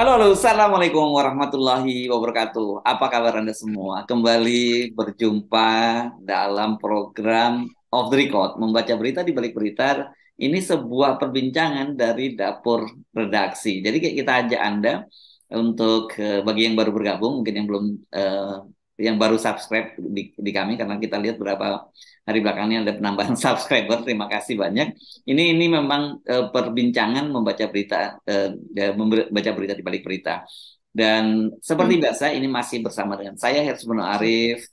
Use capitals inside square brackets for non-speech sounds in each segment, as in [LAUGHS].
Halo, halo, assalamualaikum warahmatullahi wabarakatuh. Apa kabar Anda semua? Kembali berjumpa dalam program of the Record, membaca berita di balik berita. Ini sebuah perbincangan dari dapur redaksi. Jadi kita ajak Anda untuk eh, bagi yang baru bergabung, mungkin yang belum uh, yang baru subscribe di, di kami karena kita lihat berapa hari belakangnya ada penambahan [LAUGHS] subscriber. Terima kasih banyak. Ini ini memang e, perbincangan membaca berita e, eh, eh, membaca berita di balik berita. Dan seperti hmm. biasa ini masih bersama dengan saya Hersmono Arif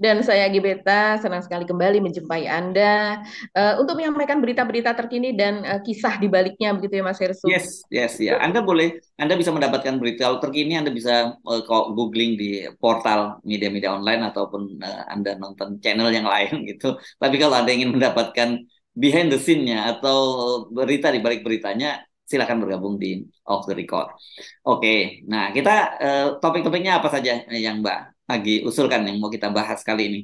dan saya Gibeta senang sekali kembali menjumpai Anda uh, untuk menyampaikan berita-berita terkini dan uh, kisah di baliknya begitu ya Mas Hersu. Yes, yes ya. Anda boleh Anda bisa mendapatkan berita terkini Anda bisa uh, googling di portal media-media online ataupun uh, Anda nonton channel yang lain [LAUGHS] gitu. Tapi kalau Anda ingin mendapatkan behind the scene-nya atau berita di balik beritanya silakan bergabung di Off the Record. Oke, okay. nah kita uh, topik-topiknya apa saja yang Mbak lagi usulkan yang mau kita bahas kali ini.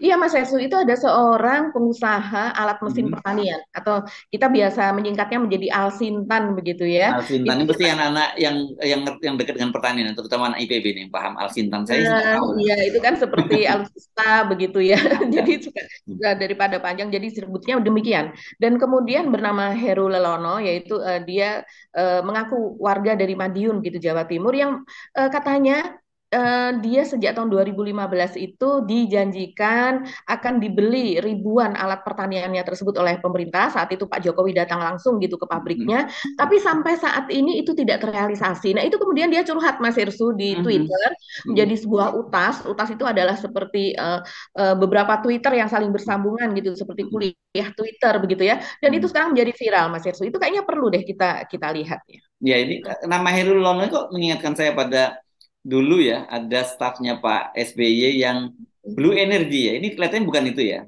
Iya Mas Yesu itu ada seorang pengusaha alat mesin hmm. pertanian atau kita biasa menyingkatnya menjadi Alsintan begitu ya. Alsintan itu pasti anak-anak yang yang yang dekat dengan pertanian terutama anak IPB nih paham Alsintan saya. Nah, iya itu kan seperti [LAUGHS] alusta begitu ya. Iya. [LAUGHS] jadi juga daripada panjang jadi sebutnya demikian. Dan kemudian bernama Heru Lelono yaitu uh, dia uh, mengaku warga dari Madiun gitu Jawa Timur yang uh, katanya Eh, dia sejak tahun 2015 itu dijanjikan akan dibeli ribuan alat pertaniannya tersebut oleh pemerintah. Saat itu Pak Jokowi datang langsung gitu ke pabriknya, hmm. tapi sampai saat ini itu tidak terrealisasi. Nah, itu kemudian dia curhat Mas Irsu di hmm. Twitter hmm. menjadi sebuah utas. Utas itu adalah seperti uh, uh, beberapa Twitter yang saling bersambungan gitu seperti hmm. kuliah Twitter begitu ya. Dan hmm. itu sekarang menjadi viral Mas Irsu. Itu kayaknya perlu deh kita kita lihat ya. Ya, ini nama Heru Lono kok mengingatkan saya pada dulu ya ada stafnya Pak SBY yang blue energy ya. Ini kelihatannya bukan itu ya.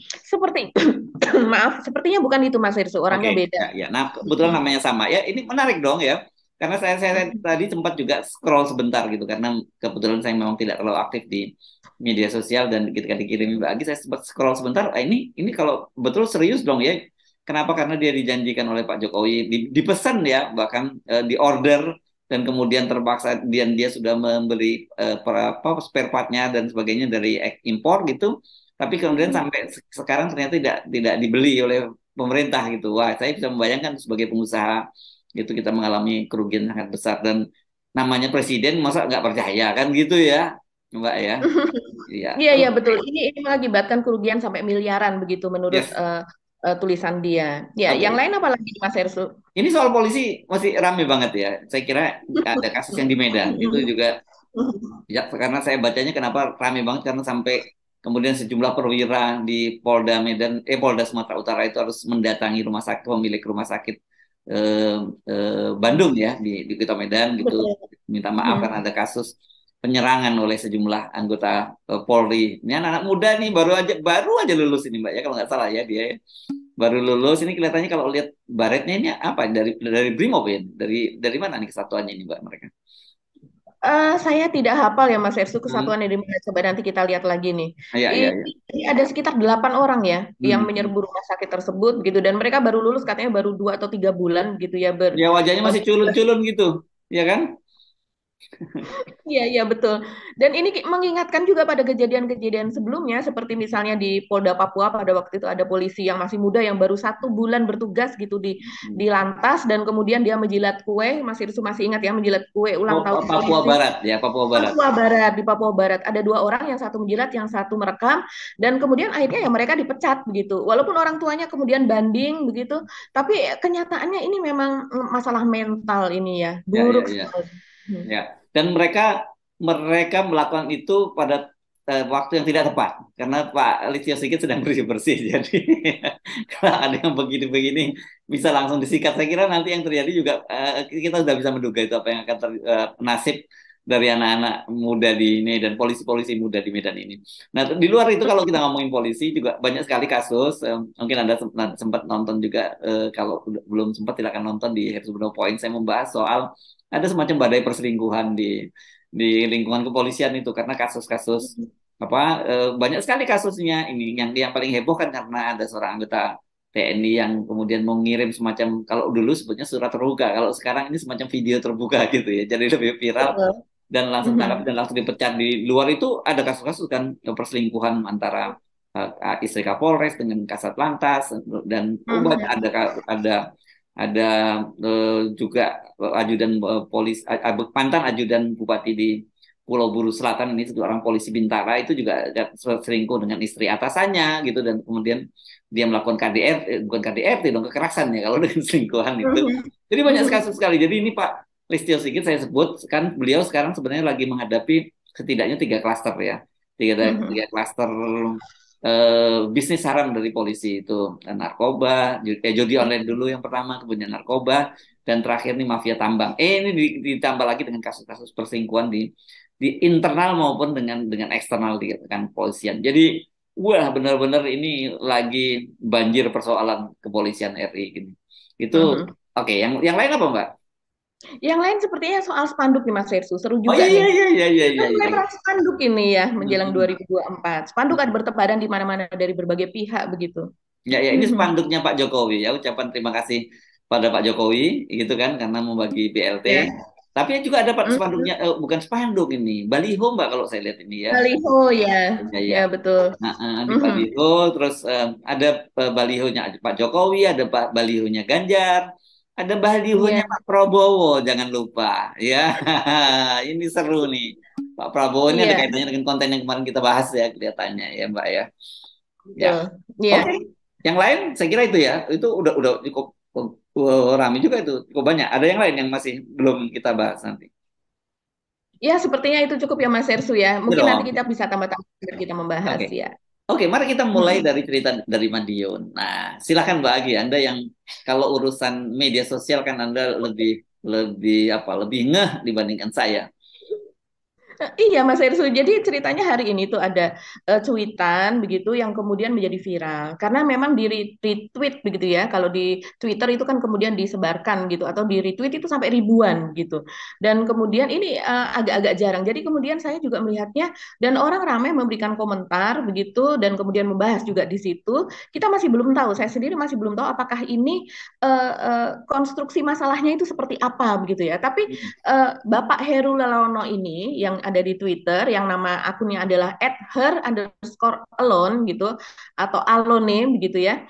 Seperti [COUGHS] maaf, sepertinya bukan itu Mas Irsu, orangnya okay. beda. Ya, ya. Nah, kebetulan namanya sama. Ya, ini menarik dong ya. Karena saya, saya, tadi sempat juga scroll sebentar gitu karena kebetulan saya memang tidak terlalu aktif di media sosial dan ketika dikirim lagi saya sempat scroll sebentar. Ah, ini ini kalau betul serius dong ya. Kenapa? Karena dia dijanjikan oleh Pak Jokowi, dipesan ya bahkan eh, di order dan kemudian terpaksa dia dia sudah membeli uh, apa spare partnya dan sebagainya dari e-, impor gitu tapi kemudian hmm. sampai sekarang ternyata tidak tidak dibeli oleh pemerintah gitu wah saya bisa membayangkan sebagai pengusaha gitu kita mengalami kerugian sangat besar dan namanya presiden masa nggak percaya kan gitu ya mbak ya [LAUGHS] iya. iya iya betul ini ini mengakibatkan kerugian sampai miliaran begitu menurut yes. uh, uh, tulisan dia. Ya, okay. yang lain apa lagi Mas Ersu? Ini soal polisi masih rame banget ya. Saya kira ada kasus yang di Medan [LAUGHS] itu juga ya karena saya bacanya kenapa rame banget karena sampai kemudian sejumlah perwira di Polda Medan eh Polda Sumatera Utara itu harus mendatangi rumah sakit pemilik rumah sakit eh, eh, Bandung ya di di Kota Medan gitu minta maaf hmm. karena ada kasus penyerangan oleh sejumlah anggota uh, Polri. Ini anak-anak muda nih baru aja baru aja lulus ini Mbak ya kalau nggak salah ya dia ya. baru lulus ini kelihatannya kalau lihat baretnya ini apa dari dari Brimob ya dari dari mana nih kesatuannya ini Mbak mereka? Uh, saya tidak hafal ya Mas Ersu kesatuan hmm. dari mana coba nanti kita lihat lagi nih. Ya, ini, ya, ya. ini ada sekitar delapan orang ya hmm. yang menyerbu rumah sakit tersebut gitu dan mereka baru lulus katanya baru dua atau tiga bulan gitu ya ber. Ya wajahnya masih culun-culun gitu, ya kan? Iya, iya betul. Dan ini mengingatkan juga pada kejadian-kejadian sebelumnya, seperti misalnya di Polda Papua pada waktu itu ada polisi yang masih muda yang baru satu bulan bertugas gitu di hmm. di lantas dan kemudian dia menjilat kue, masih itu masih ingat ya menjilat kue ulang oh, tahun. Papua polisi. Barat ya, Papua Barat. Papua Barat di Papua Barat ada dua orang yang satu menjilat, yang satu merekam dan kemudian akhirnya ya mereka dipecat begitu. Walaupun orang tuanya kemudian banding begitu, tapi kenyataannya ini memang masalah mental ini ya, ya, ya buruk. Ya, ya, ya. Hmm. Ya, dan mereka mereka melakukan itu pada uh, waktu yang tidak tepat karena Pak Listio Sigit sedang bersih-bersih [LAUGHS] jadi kalau ada yang begini-begini bisa langsung disikat saya kira nanti yang terjadi juga uh, kita sudah bisa menduga itu apa yang akan ter, uh, nasib dari anak-anak muda di ini dan polisi-polisi muda di Medan ini. Nah di luar itu kalau kita ngomongin polisi juga banyak sekali kasus. Eh, mungkin anda sempat, nonton juga eh, kalau belum sempat silakan nonton di Hersubono Point. Saya membahas soal ada semacam badai perselingkuhan di di lingkungan kepolisian itu karena kasus-kasus hmm. apa e, banyak sekali kasusnya ini yang yang paling heboh kan karena ada seorang anggota TNI yang kemudian mengirim semacam kalau dulu sebutnya surat terbuka kalau sekarang ini semacam video terbuka [LAUGHS] gitu ya jadi lebih viral dan langsung hmm. tangkap dan langsung dipecat di luar itu ada kasus-kasus kan eh, perselingkuhan antara uh, istri Kapolres dengan Kasat Lantas dan uh, ada ada ada uh, juga eh, ajudan uh, eh, polisi uh, mantan ajudan bupati di Pulau Buru Selatan ini seorang polisi bintara itu juga selingkuh dengan istri atasannya gitu dan kemudian dia melakukan KDRT bukan KDRT dong kekerasan ya kalau [LAUGHS] dengan selingkuhan itu. Jadi banyak kasus sekali. Jadi ini Pak Listio Sigit saya sebut kan beliau sekarang sebenarnya lagi menghadapi setidaknya tiga klaster ya tiga tiga mm-hmm. klaster Eh, bisnis haram dari polisi itu eh, narkoba, eh, judi online dulu yang pertama, kemudian narkoba, dan terakhir nih mafia tambang. Eh ini ditambah lagi dengan kasus-kasus persingkuhan di di internal maupun dengan dengan eksternal di kan kepolisian. Jadi wah benar-benar ini lagi banjir persoalan kepolisian RI gini. Itu uh mm-hmm. -huh. oke okay, yang yang lain apa Mbak? Yang lain sepertinya soal spanduk nih Mas Versu, seru juga. Oh iya nih. iya iya iya iya. Kan iya. iya. spanduk ini ya menjelang hmm. 2024. Spanduk ada kan bertebaran di mana-mana dari berbagai pihak begitu. Ya ya, ini spanduknya Pak Jokowi ya, ucapan terima kasih pada Pak Jokowi gitu kan karena membagi BLT. Ya. Tapi juga ada Pak spanduknya eh, bukan spanduk ini, baliho Mbak kalau saya lihat ini ya. Baliho ya. Ya, ya. ya betul. Nah, di baliho terus eh, ada eh, balihonya Pak Jokowi, ada Pak balihonya Ganjar ada balihonya iya. yeah. Pak Prabowo, jangan lupa. Ya, [LAUGHS] ini seru nih. Pak Prabowo ini yeah. ada iya. kaitannya dengan konten yang kemarin kita bahas ya kelihatannya ya Mbak ya. Ya. Yeah. Oke. Okay. Yang lain saya kira itu ya. Itu udah udah cukup uh, ramai juga itu cukup banyak. Ada yang lain yang masih belum kita bahas nanti. Ya, sepertinya itu cukup ya Mas Ersu ya. Mungkin nanti kita bisa tambah-tambah kita membahas okay. ya. Oke, mari kita mulai hmm. dari cerita dari Madiun. Nah, silakan Mbak Agi, Anda yang kalau urusan media sosial kan Anda lebih lebih apa lebih ngeh dibandingkan saya. Eh, iya Mas Ersu, jadi ceritanya hari ini tuh ada uh, cuitan begitu yang kemudian menjadi viral karena memang di retweet begitu ya kalau di Twitter itu kan kemudian disebarkan gitu atau di retweet itu sampai ribuan gitu dan kemudian ini eh, agak-agak uh, jarang jadi kemudian saya juga melihatnya dan orang ramai memberikan komentar begitu dan kemudian membahas juga di situ kita masih belum tahu saya sendiri masih belum tahu apakah ini uh, uh, konstruksi masalahnya itu seperti apa begitu ya tapi uh, Bapak Heru Lelono ini yang ada di Twitter yang nama akunnya adalah at her underscore alone gitu atau alone begitu ya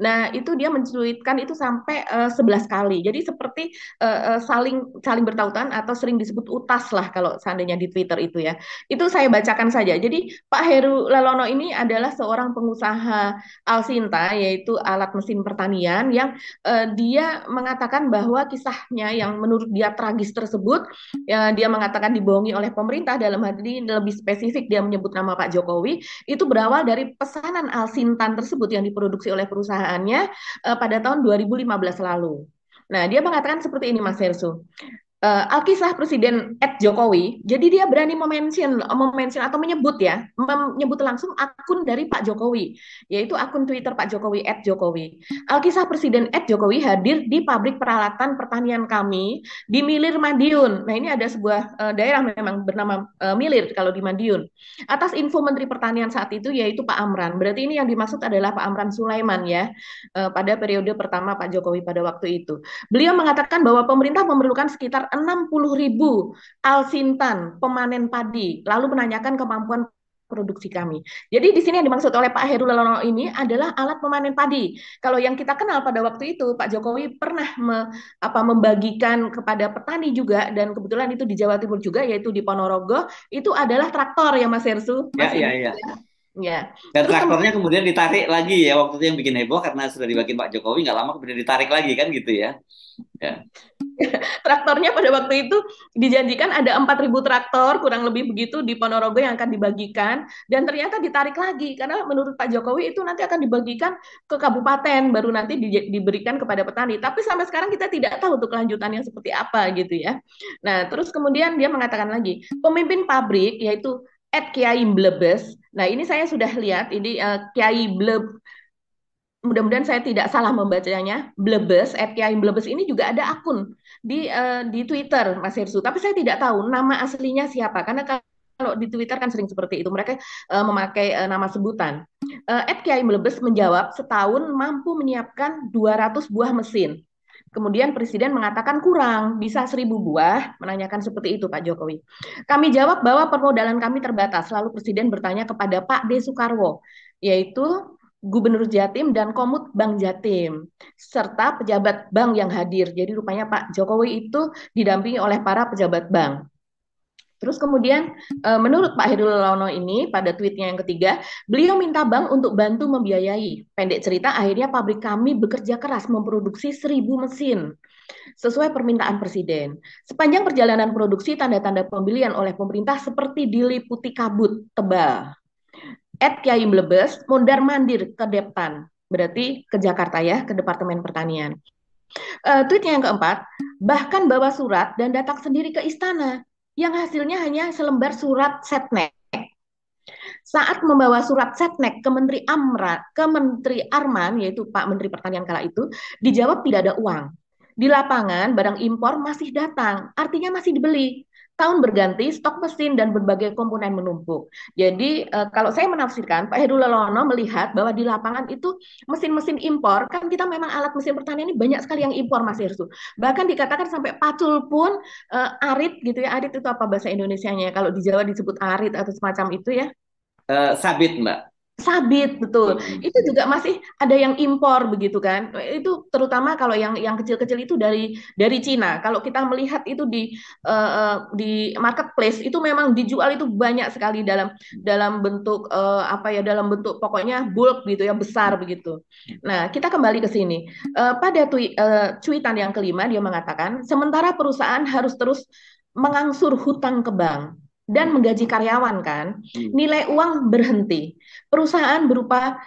Nah, itu dia mencuitkan itu sampai uh, eh, 11 kali. Jadi seperti uh, uh, saling saling bertautan atau sering disebut utas lah kalau seandainya di Twitter itu ya. Itu saya bacakan saja. Jadi Pak Heru Lalono ini adalah seorang pengusaha Alsinta yaitu alat mesin pertanian yang uh, dia mengatakan bahwa kisahnya yang menurut dia tragis tersebut ya, dia mengatakan dibohongi oleh pemerintah dalam hal ini lebih spesifik dia menyebut nama Pak Jokowi itu berawal dari pesanan Alsintan tersebut yang diproduksi oleh perusahaan perusahaannya uh, pada tahun 2015 lalu. Nah, dia mengatakan seperti ini Mas Hersu uh, Alkisah Presiden Ed Jokowi, jadi dia berani memention, memention atau menyebut ya, menyebut langsung akun dari Pak Jokowi, yaitu akun Twitter Pak Jokowi Ed Jokowi. Alkisah Presiden Ed Jokowi hadir di pabrik peralatan pertanian kami di Milir Madiun. Nah ini ada sebuah uh, daerah memang bernama uh, Milir kalau di Madiun. Atas info Menteri Pertanian saat itu yaitu Pak Amran. Berarti ini yang dimaksud adalah Pak Amran Sulaiman ya, uh, pada periode pertama Pak Jokowi pada waktu itu. Beliau mengatakan bahwa pemerintah memerlukan sekitar ribu alsintan pemanen padi, lalu menanyakan kemampuan produksi kami. Jadi di sini yang dimaksud oleh Pak Heru Lelono ini adalah alat pemanen padi. Kalau yang kita kenal pada waktu itu Pak Jokowi pernah me, apa, membagikan kepada petani juga dan kebetulan itu di Jawa Timur juga yaitu di Ponorogo itu adalah traktor ya Mas Hersu. ya, ya. ya. Ya. Dan traktornya kemudian ditarik lagi ya waktu itu yang bikin heboh karena sudah dibagiin Pak Jokowi nggak lama kemudian ditarik lagi kan gitu ya. Ya. [LAUGHS] Traktornya pada waktu itu dijanjikan ada 4.000 traktor kurang lebih begitu di Ponorogo yang akan dibagikan dan ternyata ditarik lagi karena menurut Pak Jokowi itu nanti akan dibagikan ke kabupaten baru nanti di, diberikan kepada petani. Tapi sampai sekarang kita tidak tahu untuk kelanjutannya seperti apa gitu ya. Nah, terus kemudian dia mengatakan lagi, pemimpin pabrik yaitu Ed Kiai Mblebes Nah, ini saya sudah lihat ini uh, Kiai Bleb mudah-mudahan saya tidak salah membacanya Blebes at Kiai Blebes ini juga ada akun di uh, di Twitter Mas Hirsu, tapi saya tidak tahu nama aslinya siapa karena kalau di Twitter kan sering seperti itu mereka uh, memakai uh, nama sebutan. Uh, at Kiai Blebes menjawab setahun mampu menyiapkan 200 buah mesin. Kemudian Presiden mengatakan kurang, bisa seribu buah, menanyakan seperti itu Pak Jokowi. Kami jawab bahwa permodalan kami terbatas, lalu Presiden bertanya kepada Pak D. Soekarwo, yaitu Gubernur Jatim dan Komut Bank Jatim, serta pejabat bank yang hadir. Jadi rupanya Pak Jokowi itu didampingi oleh para pejabat bank. Terus kemudian eh, menurut Pak Herul Lono ini pada tweetnya yang ketiga, beliau minta bank untuk bantu membiayai. Pendek cerita akhirnya pabrik kami bekerja keras memproduksi seribu mesin sesuai permintaan presiden. Sepanjang perjalanan produksi tanda-tanda pembelian oleh pemerintah seperti diliputi kabut tebal. At Kiai Mlebes, mondar mandir ke Depan, berarti ke Jakarta ya, ke Departemen Pertanian. Uh, tweetnya yang keempat, bahkan bawa surat dan datang sendiri ke istana yang hasilnya hanya selembar surat setnek. Saat membawa surat setnek ke Menteri Amra, ke Menteri Arman, yaitu Pak Menteri Pertanian kala itu, dijawab tidak ada uang. Di lapangan, barang impor masih datang, artinya masih dibeli tahun berganti, stok mesin dan berbagai komponen menumpuk. Jadi uh, kalau saya menafsirkan, Pak Heru Lelono melihat bahwa di lapangan itu mesin-mesin impor, kan kita memang alat mesin pertanian ini banyak sekali yang impor Mas Hersu. Bahkan dikatakan sampai pacul pun uh, arit gitu ya, arit itu apa bahasa Indonesianya? Ya? Kalau di Jawa disebut arit atau semacam itu ya? Uh, sabit Mbak sabit betul itu juga masih ada yang impor begitu kan itu terutama kalau yang yang kecil-kecil itu dari dari Cina kalau kita melihat itu di uh, di marketplace itu memang dijual itu banyak sekali dalam dalam bentuk uh, apa ya dalam bentuk pokoknya bulk gitu yang besar begitu nah kita kembali ke sini uh, pada tui, uh, cuitan yang kelima dia mengatakan sementara perusahaan harus terus mengangsur hutang ke bank dan hmm. menggaji karyawan kan, hmm. nilai uang berhenti. Perusahaan berupa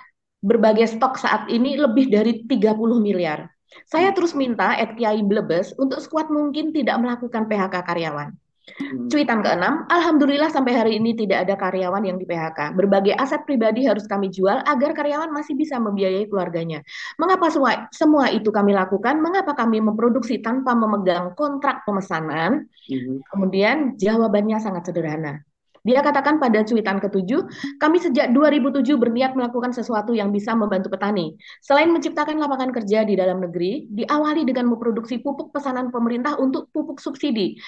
berbagai stok saat ini lebih dari 30 miliar. Saya hmm. terus minta at Kiai Blebes untuk sekuat mungkin tidak melakukan PHK karyawan. Hmm. Cuitan keenam, alhamdulillah sampai hari ini tidak ada karyawan yang di PHK. Berbagai aset pribadi harus kami jual agar karyawan masih bisa membiayai keluarganya. Mengapa semua, semua itu kami lakukan? Mengapa kami memproduksi tanpa memegang kontrak pemesanan? Hmm. Kemudian jawabannya sangat sederhana. Dia katakan pada cuitan ketujuh, kami sejak 2007 berniat melakukan sesuatu yang bisa membantu petani. Selain menciptakan lapangan kerja di dalam negeri, diawali dengan memproduksi pupuk pesanan pemerintah untuk pupuk subsidi.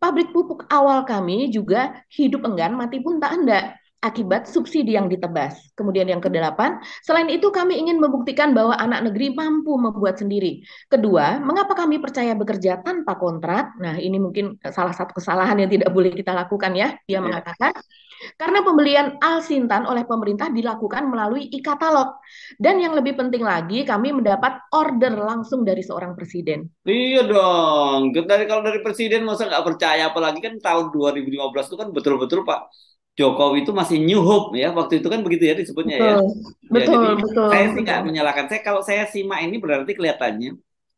Pabrik pupuk awal kami juga hidup enggan, mati pun tak anda akibat subsidi yang ditebas. Kemudian yang kedelapan, selain itu kami ingin membuktikan bahwa anak negeri mampu membuat sendiri. Kedua, mengapa kami percaya bekerja tanpa kontrak? Nah, ini mungkin salah satu kesalahan yang tidak boleh kita lakukan ya. Dia yeah. mengatakan karena pembelian Alsintan oleh pemerintah dilakukan melalui e-katalog. Dan yang lebih penting lagi, kami mendapat order langsung dari seorang presiden. Iya dong. Dari, kalau dari presiden, masa nggak percaya? Apalagi kan tahun 2015 itu kan betul-betul Pak Jokowi itu masih new hope ya waktu itu kan begitu ya disebutnya ya. betul, ya. Betul, jadi betul. Saya sih nggak menyalahkan. Saya kalau saya simak ini berarti kelihatannya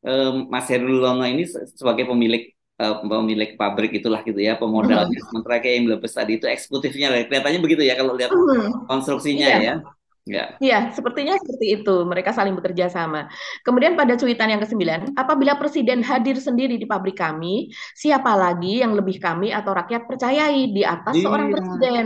eh, Mas Herul ini sebagai pemilik Eh, pemilik pabrik itulah gitu ya pemodalnya mm-hmm. sementara kayak yang lebih tadi itu eksekutifnya kelihatannya begitu ya kalau lihat hmm konstruksinya yeah. ya Iya, yeah. sepertinya seperti itu. Mereka saling bekerja sama. Kemudian pada cuitan yang kesembilan, apabila presiden hadir sendiri di pabrik kami, siapa lagi yang lebih kami atau rakyat percayai di atas yeah. seorang presiden?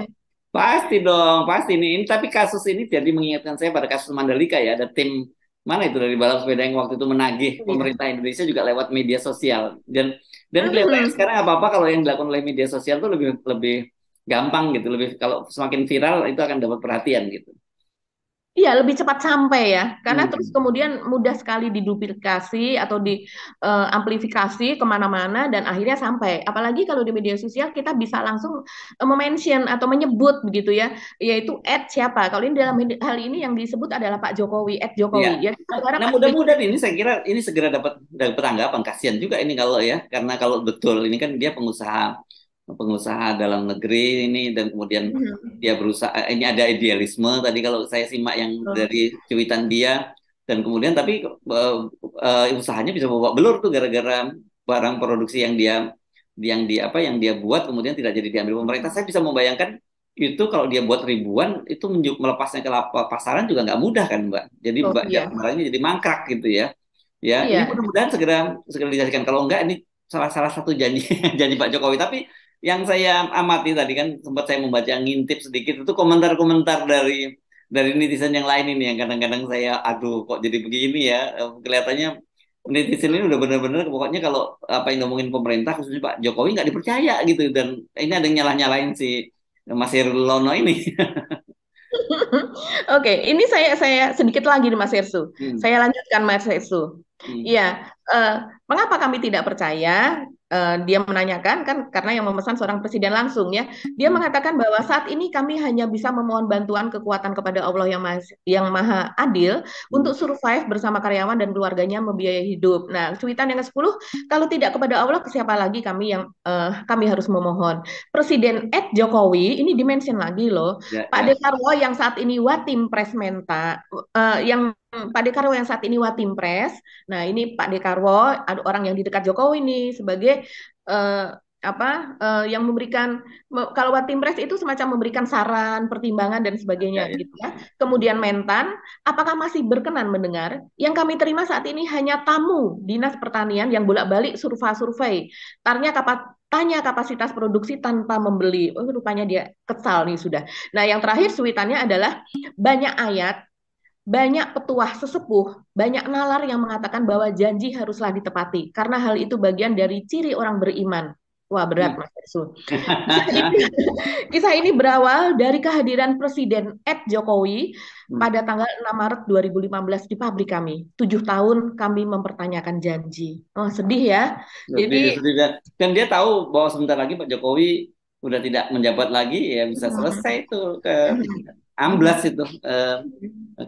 Pasti dong, pasti nih. ini. Tapi kasus ini jadi mengingatkan saya pada kasus Mandalika ya, ada tim mana itu dari balap sepeda yang waktu itu menagih iya. pemerintah Indonesia juga lewat media sosial. Dan dan hmm. kelihatannya sekarang apa-apa kalau yang dilakukan oleh media sosial tuh lebih lebih gampang gitu, lebih kalau semakin viral itu akan dapat perhatian gitu. Iya, lebih cepat sampai ya, karena hmm. terus kemudian mudah sekali diduplikasi atau diamplifikasi eh, uh, kemana-mana dan akhirnya sampai. Apalagi kalau di media sosial kita bisa langsung uh, eh, mention atau menyebut begitu ya, yaitu at siapa. Kalau ini dalam hal ini yang disebut adalah Pak Jokowi, at Jokowi. Ya. ya nah, mudah-mudahan ini saya kira ini segera dapat dapat tanggapan. Kasihan juga ini kalau ya, karena kalau betul ini kan dia pengusaha pengusaha dalam negeri ini dan kemudian hmm. dia berusaha eh, ini ada idealisme tadi kalau saya simak yang oh. dari cuitan dia dan kemudian tapi uh, uh, usahanya bisa bawa belur tuh gara-gara barang produksi yang dia yang dia apa yang dia buat kemudian tidak jadi diambil pemerintah saya bisa membayangkan itu kalau dia buat ribuan itu melepasnya ke pasaran juga nggak mudah kan mbak jadi oh, mbak iya. barangnya jadi mangkrak gitu ya ya iya. ini mudah-mudahan segera segera dijadikan kalau enggak ini salah salah satu janji [LAUGHS] janji Pak Jokowi tapi yang saya amati tadi kan sempat saya membaca ngintip sedikit itu komentar-komentar dari dari netizen yang lain ini yang kadang-kadang saya aduh kok jadi begini ya eh, kelihatannya netizen ini udah bener-bener pokoknya kalau apa yang ngomongin pemerintah khususnya Pak Jokowi nggak dipercaya gitu dan ini ada yang nyalah nyalain si Mas Lono ini [LAUGHS] Oke, okay, ini saya saya sedikit lagi nih Mas Hersu. Hmm. Saya lanjutkan Mas Hersu. Hmm. Iya, hmm. uh, mengapa kami tidak percaya? Eh, dia menanyakan kan karena yang memesan seorang presiden langsung ya dia hmm. mengatakan bahwa saat ini kami hanya bisa memohon bantuan kekuatan kepada Allah yang maha, yang maha adil untuk hmm. survive bersama karyawan dan keluarganya membiayai hidup nah cuitan yang ke-10 kalau tidak kepada Allah ke siapa lagi kami yang uh, kami harus memohon presiden Ed Jokowi ini dimention lagi loh ya, ya. Pak Dekarwo yang saat ini watim presmenta uh, eh, yang Mm, Pak Dekarwo yang saat ini Watim Nah, ini Pak Dekarwo ada orang yang di dekat Jokowi ini sebagai uh, apa uh, yang memberikan kalau Watim itu semacam memberikan saran, pertimbangan dan sebagainya okay. gitu ya. Kemudian Mentan, apakah masih berkenan mendengar? Yang kami terima saat ini hanya tamu Dinas Pertanian yang bolak-balik survei-survei. Tanya kapan tanya kapasitas produksi tanpa membeli. Oh, rupanya dia kesal nih sudah. Nah, yang terakhir suitannya adalah banyak ayat banyak petuah sesepuh, banyak nalar yang mengatakan bahwa janji haruslah ditepati karena hal itu bagian dari ciri orang beriman. Wah berat hmm. Mas Ersul. [LAUGHS] Kisah ini, berawal dari kehadiran Presiden Ed Jokowi hmm. pada tanggal 6 Maret 2015 di pabrik kami. Tujuh tahun kami mempertanyakan janji. Oh sedih ya. Sedih, Jadi ya, sedih, sedih. dan dia tahu bahwa sebentar lagi Pak Jokowi udah tidak menjabat lagi ya bisa hmm. selesai itu ke amblas itu eh,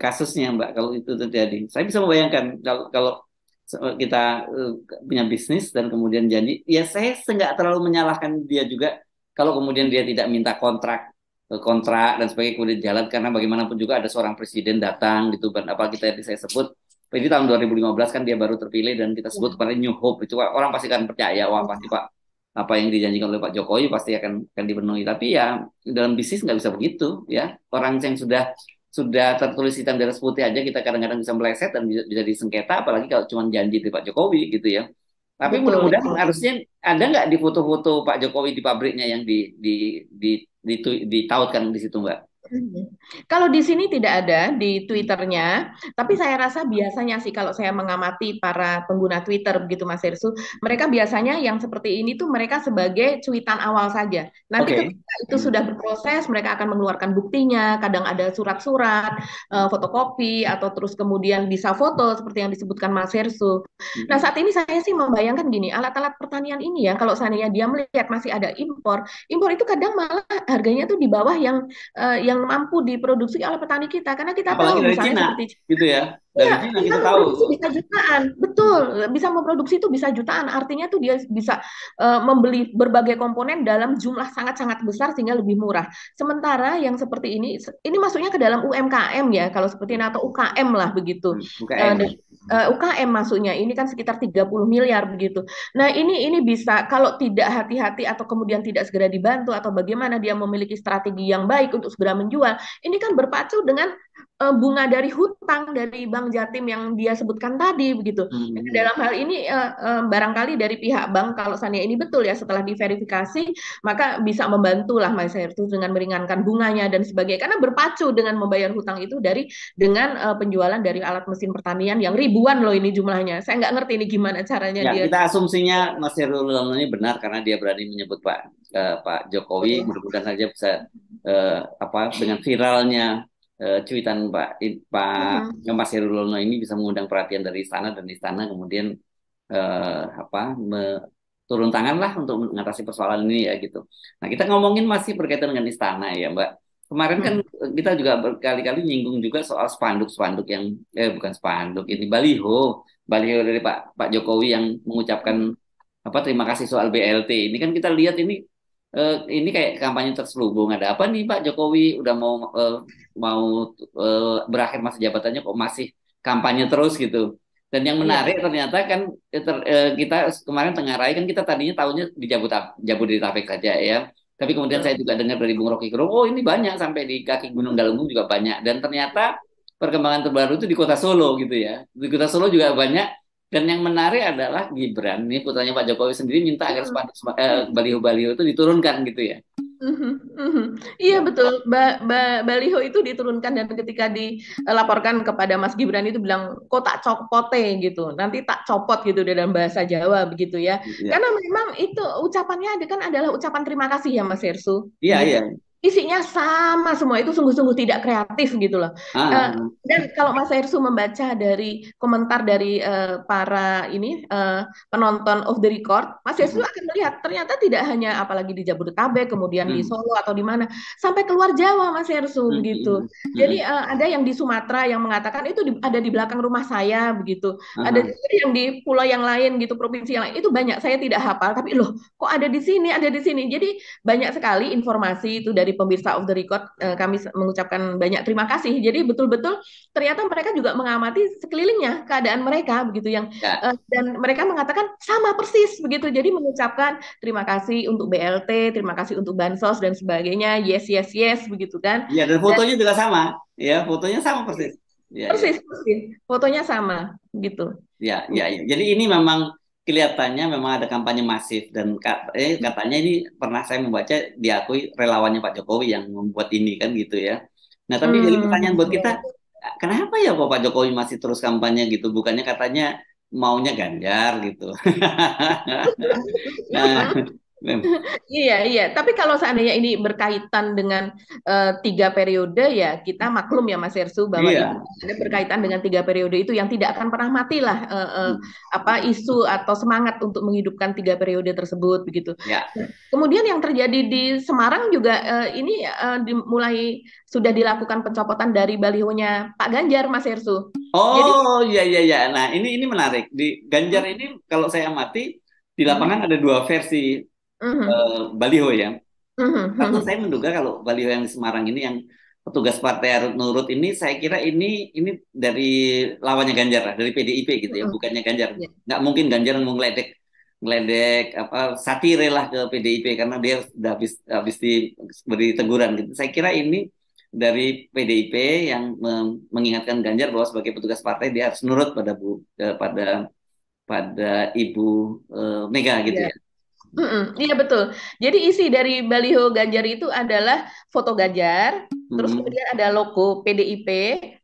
kasusnya Mbak kalau itu terjadi. Saya bisa membayangkan kalau kalau kita eh, punya bisnis dan kemudian jadi ya saya nggak terlalu menyalahkan dia juga kalau kemudian dia tidak minta kontrak eh, kontrak dan sebagainya kemudian jalan karena bagaimanapun juga ada seorang presiden datang gitu dan apa kita yang saya sebut ini tahun 2015 kan dia baru terpilih dan kita sebut iya. kemarin New Hope itu orang pasti kan percaya wah pasti Pak apa yang dijanjikan oleh Pak Jokowi pasti akan akan dipenuhi. Tapi ya dalam bisnis nggak bisa begitu ya. Orang yang sudah sudah tertulis hitam di atas putih aja kita kadang-kadang bisa meleset dan bisa, bisa disengketa apalagi kalau cuma janji dari Pak Jokowi gitu ya. Tapi mudah-mudahan harusnya ada nggak di foto-foto Pak Jokowi di pabriknya yang di di di, di, di ditautkan di situ Mbak? Iya. Kalau di sini tidak ada di Twitternya, tapi saya rasa biasanya sih kalau saya mengamati para pengguna Twitter begitu Mas Hersu, mereka biasanya yang seperti ini tuh mereka sebagai cuitan awal saja. Nanti okay. ketika itu sudah berproses, mereka akan mengeluarkan buktinya, kadang ada surat-surat, eh, fotokopi atau terus kemudian bisa foto seperti yang disebutkan Mas Hersu. Nah, saat ini saya sih membayangkan gini, alat-alat pertanian ini ya kalau seandainya dia melihat masih ada impor, impor itu kadang malah harganya tuh di bawah yang eh, yang mampu diproduksi oleh petani kita karena kita Apalagi tahu misalnya Cina, seperti gitu ya Iya, dari ya, kita, kita tahu bisa jutaan betul bisa memproduksi itu bisa jutaan artinya tuh dia bisa uh, membeli berbagai komponen dalam jumlah sangat-sangat besar sehingga lebih murah sementara yang seperti ini ini masuknya ke dalam UMKM ya kalau seperti ini atau UKM lah begitu UKM, hmm, uh, eh, eh, UKM masuknya ini kan sekitar 30 miliar begitu nah ini ini bisa kalau tidak hati-hati atau kemudian tidak segera dibantu atau bagaimana dia memiliki strategi yang baik untuk segera menjual ini kan berpacu dengan Eh, bunga dari hutang dari Bank Jatim yang dia sebutkan tadi begitu. Hmm. Nah, dalam hal ini eh, eh, barangkali dari pihak bank kalau sania ini betul ya setelah diverifikasi maka bisa membantu lah itu dengan meringankan bunganya dan sebagainya karena berpacu dengan membayar hutang itu dari dengan penjualan dari alat mesin pertanian yang ribuan loh ini jumlahnya. Saya nggak ngerti ini gimana caranya ya, dia. Kita asumsinya Mas Herul ini benar karena dia berani menyebut Pak uh, Pak Jokowi mudah-mudahan saja bisa uh, apa dengan viralnya uh, cuitan Pak Pak uh-huh. Mas Herulono ini bisa mengundang perhatian dari istana dan istana kemudian uh, apa me, turun tangan lah untuk mengatasi persoalan ini ya gitu. Nah kita ngomongin masih berkaitan dengan istana ya Mbak. Kemarin kan hmm. kita juga berkali-kali nyinggung juga soal spanduk-spanduk yang eh bukan spanduk ini baliho baliho dari Pak Pak Jokowi yang mengucapkan apa terima kasih soal BLT ini kan kita lihat ini uh, ini kayak kampanye terselubung ada apa nih Pak Jokowi udah mau uh, mau uh, berakhir masa jabatannya kok masih kampanye terus gitu. Dan yang iya. menarik ya. ternyata kan ter, uh, kita kemarin tengah rai kan kita tadinya tahunnya di Jabodetabek, aja ya. Tapi kemudian iya. saya juga dengar dari Bung Rocky Gerung, oh ini banyak sampai di kaki Gunung Galunggung juga banyak. Dan ternyata perkembangan terbaru itu di kota Solo gitu ya. Di kota Solo juga banyak dan yang menarik adalah Gibran, ini putranya Pak Jokowi sendiri minta agar mm-hmm. sepatu eh, baliho-baliho itu diturunkan gitu ya. mm Iya ya. betul, ba ba baliho itu diturunkan dan ketika dilaporkan kepada Mas Gibran itu bilang kok tak copote gitu, nanti tak copot gitu dalam bahasa Jawa begitu ya. Iya. Karena memang itu ucapannya kan adalah ucapan terima kasih ya Mas Hersu. Iya iya isinya sama semua itu sungguh-sungguh tidak kreatif gitu loh. Ah. Uh, dan kalau Mas Ersu membaca dari komentar dari uh, para ini uh, penonton of the record, Mas Ersu mm-hmm. akan melihat ternyata tidak hanya apalagi di Jabodetabek, kemudian hmm. di mm. Solo atau di mana, sampai keluar Jawa Mas Ersu hmm. gitu. Mm-hmm. Jadi uh, ada yang di Sumatera yang mengatakan itu di, ada di belakang rumah saya begitu. Ah. Ada yang di pulau yang lain gitu, provinsi yang lain. Itu banyak saya tidak hafal, tapi loh kok ada di sini, ada di sini. Jadi banyak sekali informasi itu dari dari pemirsa of the record eh, kami mengucapkan banyak terima kasih. Jadi betul-betul ternyata mereka juga mengamati sekelilingnya keadaan mereka begitu yang ya. Eh, dan mereka mengatakan sama persis begitu. Jadi mengucapkan terima kasih untuk BLT, terima kasih untuk bansos dan sebagainya. Yes yes yes begitu kan. Iya dan fotonya dan, juga sama. Ya, fotonya sama persis. Ya, persis, ya. persis. Fotonya sama gitu. Iya iya. ya. Jadi ini memang kelihatannya memang ada kampanye masif dan eh, katanya ini pernah saya membaca diakui relawannya Pak Jokowi yang membuat ini kan gitu ya. Nah tapi hmm. pertanyaan buat kita, kenapa ya Pak Jokowi masih terus kampanye gitu? Bukannya katanya maunya Ganjar gitu. [LAUGHS] nah, [LAUGHS] iya iya, tapi kalau seandainya ini berkaitan dengan uh, tiga periode ya kita maklum ya Mas Ersu bahwa iya. ini berkaitan dengan tiga periode itu yang tidak akan pernah matilah uh, eh, uh, eh, hmm. apa isu atau semangat untuk menghidupkan tiga periode tersebut begitu. Ya. Kemudian yang terjadi di Semarang juga uh, ini uh, dimulai sudah dilakukan pencopotan dari balihonya Pak Ganjar Mas Ersu. Oh iya iya iya. Nah ini ini menarik di Ganjar hmm. ini kalau saya amati di hmm. lapangan ada dua versi mm-hmm. uh, baliho ya. Mm-hmm. Mhm. Aku saya menduga kalau baliho yang di Semarang ini yang petugas partai harus nurut ini saya kira ini ini dari lawannya Ganjar lah, dari PDIP gitu ya, mm-hmm. bukannya Ganjar. Yeah. Nggak mungkin Ganjar mau ngeledek ngeledek apa satire lah ke PDIP karena dia sudah habis habis diberi teguran gitu. Saya kira ini dari PDIP yang mengingatkan Ganjar bahwa sebagai petugas partai dia harus nurut pada Bu eh, pada pada Ibu uh, Mega gitu yeah. ya. Mm-mm, iya betul. Jadi isi dari baliho Ganjar itu adalah foto Ganjar, mm terus mm-hmm. kemudian ada logo PDIP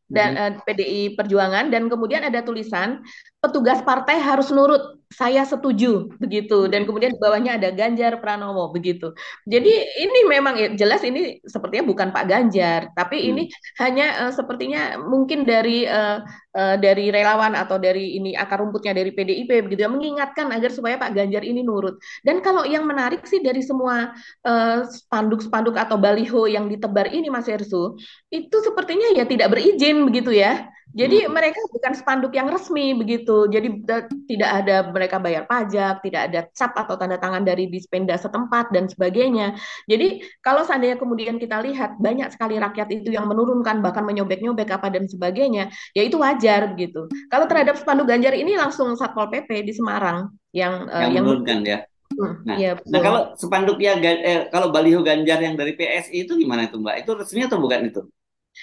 dan mm mm-hmm. uh, eh, PDI Perjuangan dan kemudian ada tulisan petugas partai harus nurut saya setuju begitu dan kemudian di bawahnya ada Ganjar Pranowo begitu jadi ini memang ya, jelas ini sepertinya bukan Pak Ganjar tapi hmm. ini hanya uh, sepertinya mungkin dari uh, uh, dari relawan atau dari ini akar rumputnya dari PDIP begitu ya mengingatkan agar supaya Pak Ganjar ini nurut dan kalau yang menarik sih dari semua spanduk-spanduk uh, atau baliho yang ditebar ini Mas Ersu itu sepertinya ya tidak berizin begitu ya jadi hmm. mereka bukan spanduk yang resmi begitu. Jadi eh, tidak ada mereka bayar pajak, tidak ada cap atau tanda tangan dari dispenda setempat dan sebagainya. Jadi kalau seandainya kemudian kita lihat banyak sekali rakyat itu yang menurunkan bahkan menyobek-nyobek apa dan sebagainya, ya itu wajar begitu. Kalau terhadap spanduk Ganjar ini langsung Satpol PP di Semarang yang eh, yang, uh, yang menurunkan ya. Hmm, nah, ya, nah kalau spanduknya eh, kalau baliho Ganjar yang dari PSI itu gimana itu Mbak? Itu resmi atau bukan itu?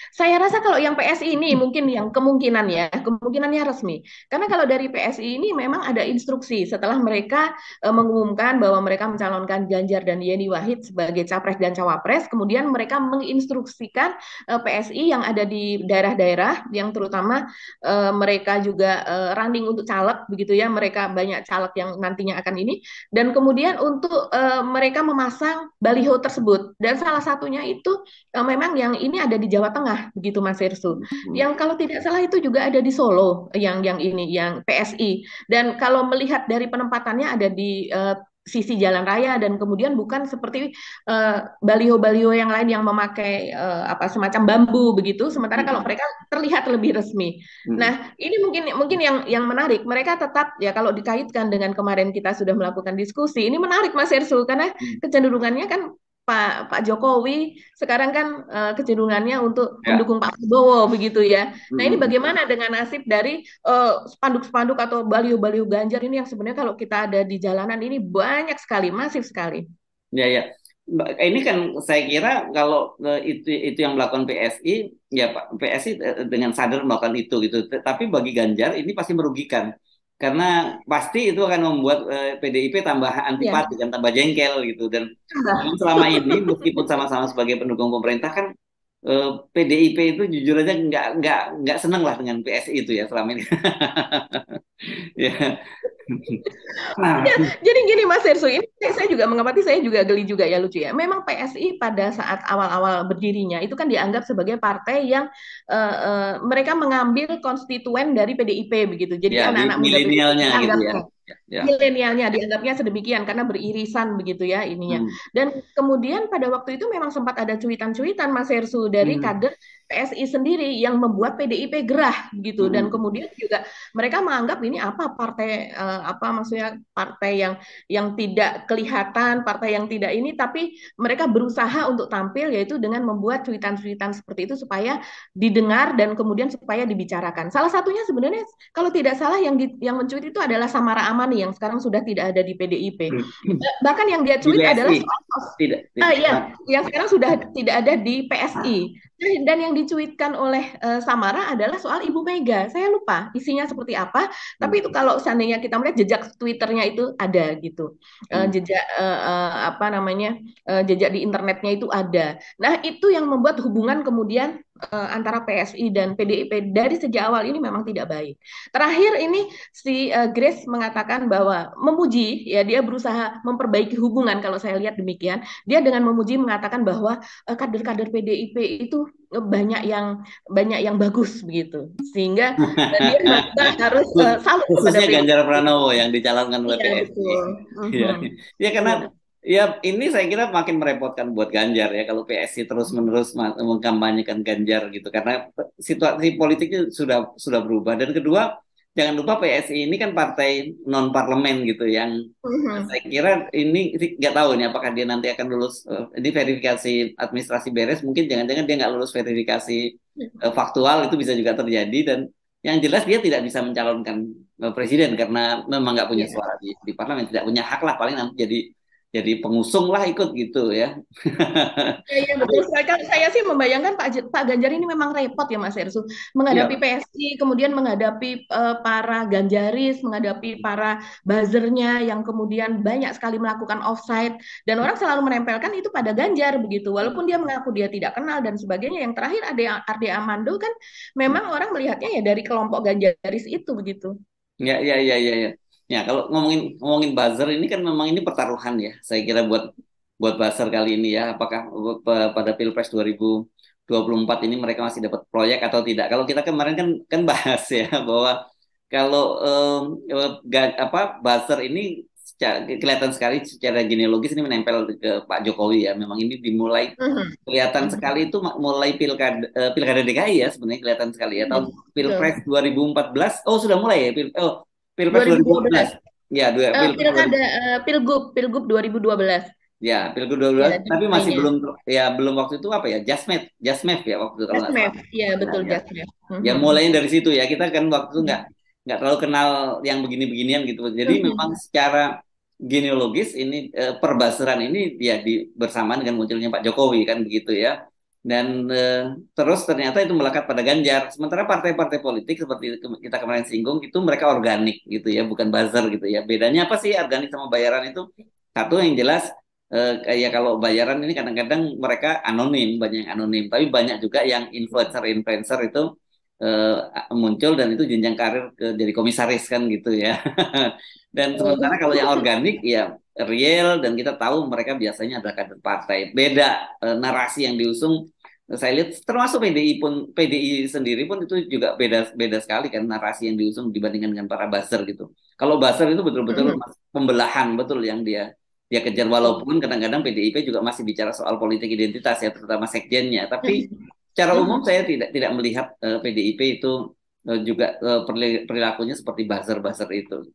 Saya rasa kalau yang PSI ini mungkin yang kemungkinan ya, kemungkinannya resmi. Karena kalau dari PSI ini memang ada instruksi setelah mereka e, mengumumkan bahwa mereka mencalonkan Ganjar dan Yeni Wahid sebagai capres dan cawapres, kemudian mereka menginstruksikan e, PSI yang ada di daerah-daerah yang terutama e, mereka juga e, running untuk caleg begitu ya, mereka banyak caleg yang nantinya akan ini dan kemudian untuk e, mereka memasang baliho tersebut. Dan salah satunya itu e, memang yang ini ada di Jawa Tengah Tengah begitu Mas Irsu. Hmm. Yang kalau tidak salah itu juga ada di Solo yang yang ini yang PSI. Dan kalau melihat dari penempatannya ada di uh, sisi jalan raya dan kemudian bukan seperti eh, baliho-baliho uh, yang lain yang memakai uh, apa semacam bambu begitu sementara kalau mereka terlihat lebih resmi. Hmm. Nah, ini mungkin mungkin yang yang menarik mereka tetap ya kalau dikaitkan dengan kemarin kita sudah melakukan diskusi ini menarik Mas Ersu karena mm. kecenderungannya kan Pak Pak Jokowi sekarang kan uh, kecenderungannya untuk ya. mendukung Pak Prabowo begitu ya. Hmm. Nah ini hmm. bagaimana dengan nasib dari uh, spanduk-spanduk atau baliho-baliho Ganjar ini yang sebenarnya kalau kita ada di jalanan ini banyak sekali, masif sekali. Ya ya. Ini kan saya kira kalau eh, itu itu yang melakukan PSI ya Pak PSI dengan sadar melakukan itu gitu. Tapi bagi Ganjar ini pasti merugikan karena pasti itu akan membuat uh, eh, PDIP tambah antipati yeah. dan tambah jengkel gitu dan iya. selama ini meskipun sama-sama sebagai pendukung pemerintah kan uh, eh, PDIP itu jujur aja nggak nggak nggak seneng lah dengan PSI itu ya selama ini. [LAUGHS] ya. Nah. Ya, jadi gini Mas Ersu, ini saya juga mengamati saya juga geli juga ya lucu ya. Memang PSI pada saat awal-awal berdirinya itu kan dianggap sebagai partai yang uh, uh, mereka mengambil konstituen dari PDIP begitu. Jadi ya, anak-anak ya, milenialnya gitu ya yeah. milenialnya dianggapnya sedemikian karena beririsan begitu ya ininya. Hmm. Dan kemudian pada waktu itu memang sempat ada cuitan-cuitan Mas Hersu dari hmm. kader PSI sendiri yang membuat PDIP gerah gitu hmm. dan kemudian juga mereka menganggap ini apa partai uh, apa maksudnya partai yang yang tidak kelihatan, partai yang tidak ini tapi mereka berusaha untuk tampil yaitu dengan membuat cuitan-cuitan seperti itu supaya didengar dan kemudian supaya dibicarakan. Salah satunya sebenarnya kalau tidak salah yang di, yang mencuit itu adalah Samara Amani ya, yang sekarang sudah tidak ada di PDIP. Hmm. Bahkan yang dia cuit adalah soal Tidak, Uh, ya, yang sekarang sudah tidak ada di PSI. Dan yang dicuitkan oleh uh, Samara adalah soal Ibu Mega. Saya lupa isinya seperti apa, tapi itu hmm. kalau seandainya kita melihat jejak Twitternya itu ada gitu. Uh, jejak uh, uh, apa namanya? Uh, jejak di internetnya itu ada. Nah, itu yang membuat hubungan kemudian uh, antara PSI dan PDIP dari sejak awal ini memang tidak baik. Terakhir ini si uh, Grace mengatakan bahwa memuji ya dia berusaha memperbaiki hubungan kalau saya lihat demikian. Dia dengan memuji mengatakan bahwa eh, kader-kader uh, PDIP itu banyak yang banyak yang bagus begitu sehingga [LAUGHS] dia harus uh, salut khususnya Ganjar Pranowo yang dicalonkan oleh ya, PSI. Iya. Mm-hmm. iya. karena iya. Ya, ini saya kira makin merepotkan buat Ganjar ya kalau PSI terus-menerus mengkampanyekan Ganjar gitu karena situasi politiknya sudah sudah berubah dan kedua jangan lupa PSI ini kan partai non parlemen gitu yang uh-huh. saya kira ini nggak tahu nih apakah dia nanti akan lulus uh, ini verifikasi administrasi beres mungkin jangan-jangan dia nggak lulus verifikasi uh, faktual itu bisa juga terjadi dan yang jelas dia tidak bisa mencalonkan eh, presiden karena memang nggak punya iya. suara di, di parlemen tidak punya hak lah paling nanti jadi jadi pengusung lah ikut gitu ya. [LAUGHS] Iya ya, betul Saya, Saya sih membayangkan Pak Pak Ganjar ini memang repot ya Mas Ersu menghadapi ya. PSI, kemudian menghadapi uh, para Ganjaris, menghadapi para buzzernya yang kemudian banyak sekali melakukan offside dan orang selalu menempelkan itu pada Ganjar begitu, walaupun dia mengaku dia tidak kenal dan sebagainya. Yang terakhir ada Ardi Amando kan memang orang melihatnya ya dari kelompok Ganjaris itu begitu. Ya ya ya ya. ya. Ya, kalau ngomongin ngomongin buzzer ini kan memang ini pertaruhan ya. Saya kira buat buat buzzer kali ini ya, apakah pada Pilpres 2024 ini mereka masih dapat proyek atau tidak. Kalau kita kemarin kan kan bahas ya [LAUGHS] bahwa kalau um, apa buzzer ini kelihatan sekali secara genealogis ini menempel ke Pak Jokowi ya. Memang ini dimulai hmm. kelihatan hmm. sekali itu mulai eh, pilkada pilkada DKI ya sebenarnya kelihatan sekali ya tahun hmm. Pilpres 2014. Oh, sudah mulai ya. Pil, oh, Pilpres 2012. 2012. Ya, dua, uh, pilkada uh, pilgub pilgub 2012. Ya, pilgub 2012, ya, tapi masih iya. belum ya belum waktu itu apa ya? Jasmet, Jasmet ya waktu itu kalau ya iya betul nah, Ya. ya mhm. mulainya dari situ ya. Kita kan waktu itu enggak nggak terlalu kenal yang begini-beginian gitu. Jadi hmm. memang secara genealogis ini eh, perbaseran ini ya di bersamaan dengan munculnya Pak Jokowi kan begitu ya dan e, terus ternyata itu melekat pada Ganjar. Sementara partai-partai politik seperti kita kemarin singgung itu mereka organik gitu ya, bukan buzzer gitu ya. Bedanya apa sih organik sama bayaran itu? Satu yang jelas e, kayak kalau bayaran ini kadang-kadang mereka anonim, banyak yang anonim, tapi banyak juga yang influencer-influencer itu uh, muncul dan itu jenjang karir ke jadi komisaris kan gitu ya. [LAUGHS] dan oh. sementara kalau yang organik ya real dan kita tahu mereka biasanya adalah kader partai. Beda uh, narasi yang diusung eh, saya lihat termasuk PDI pun PDI sendiri pun itu juga beda beda sekali kan narasi yang diusung dibandingkan dengan para buzzer gitu. Kalau buzzer itu betul-betul hmm. pembelahan betul yang dia dia kejar walaupun hmm. kadang-kadang PDIP juga masih bicara soal politik identitas ya terutama sekjennya tapi hmm. Secara hmm. umum saya tidak tidak melihat uh, eh, PDIP itu uh, juga uh, perilakunya seperti buzzer-buzzer itu.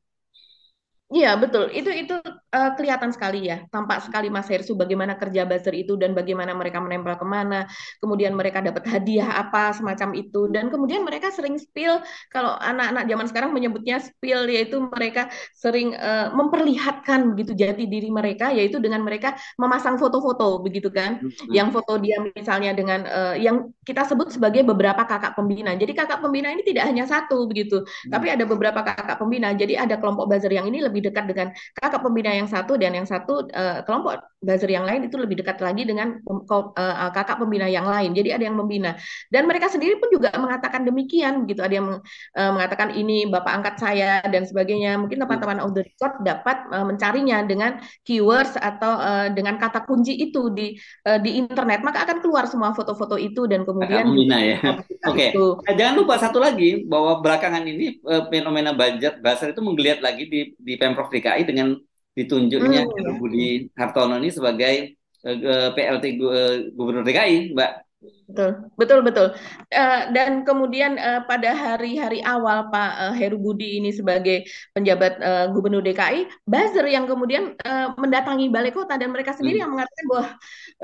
Iya betul. Itu itu uh, kelihatan sekali ya, tampak sekali Mas Hersu bagaimana kerja buzzer itu dan bagaimana mereka menempel kemana, kemudian mereka dapat hadiah apa semacam itu, dan kemudian mereka sering spill kalau anak-anak zaman sekarang menyebutnya spill yaitu mereka sering uh, memperlihatkan begitu jati diri mereka yaitu dengan mereka memasang foto-foto begitu kan, mm-hmm. yang foto dia misalnya dengan uh, yang kita sebut sebagai beberapa kakak pembina. Jadi kakak pembina ini tidak hanya satu begitu, mm-hmm. tapi ada beberapa kakak pembina. Jadi ada kelompok buzzer yang ini lebih dekat dengan kakak pembina yang satu dan yang satu uh, kelompok buzzer yang lain itu lebih dekat lagi dengan uh, kakak pembina yang lain. Jadi ada yang membina dan mereka sendiri pun juga mengatakan demikian gitu. Ada yang uh, mengatakan ini bapak angkat saya dan sebagainya. Mungkin hmm. teman-teman of the record dapat uh, mencarinya dengan keywords atau uh, dengan kata kunci itu di uh, di internet maka akan keluar semua foto-foto itu dan kemudian ya. Oke. Okay. Nah, jangan lupa satu lagi bahwa belakangan ini uh, fenomena budget buzzer itu menggeliat lagi di di Pemprov DKI dengan ditunjuknya hmm. Budi Hartono ini sebagai uh, eh, eh, PLT eh, Gubernur DKI, Mbak. Betul, betul, betul. Eh, dan kemudian eh, pada hari-hari awal Pak eh, Heru Budi ini sebagai penjabat Gubernur DKI, buzzer yang kemudian mendatangi Balai Kota dan mereka sendiri hmm. yang mengatakan bahwa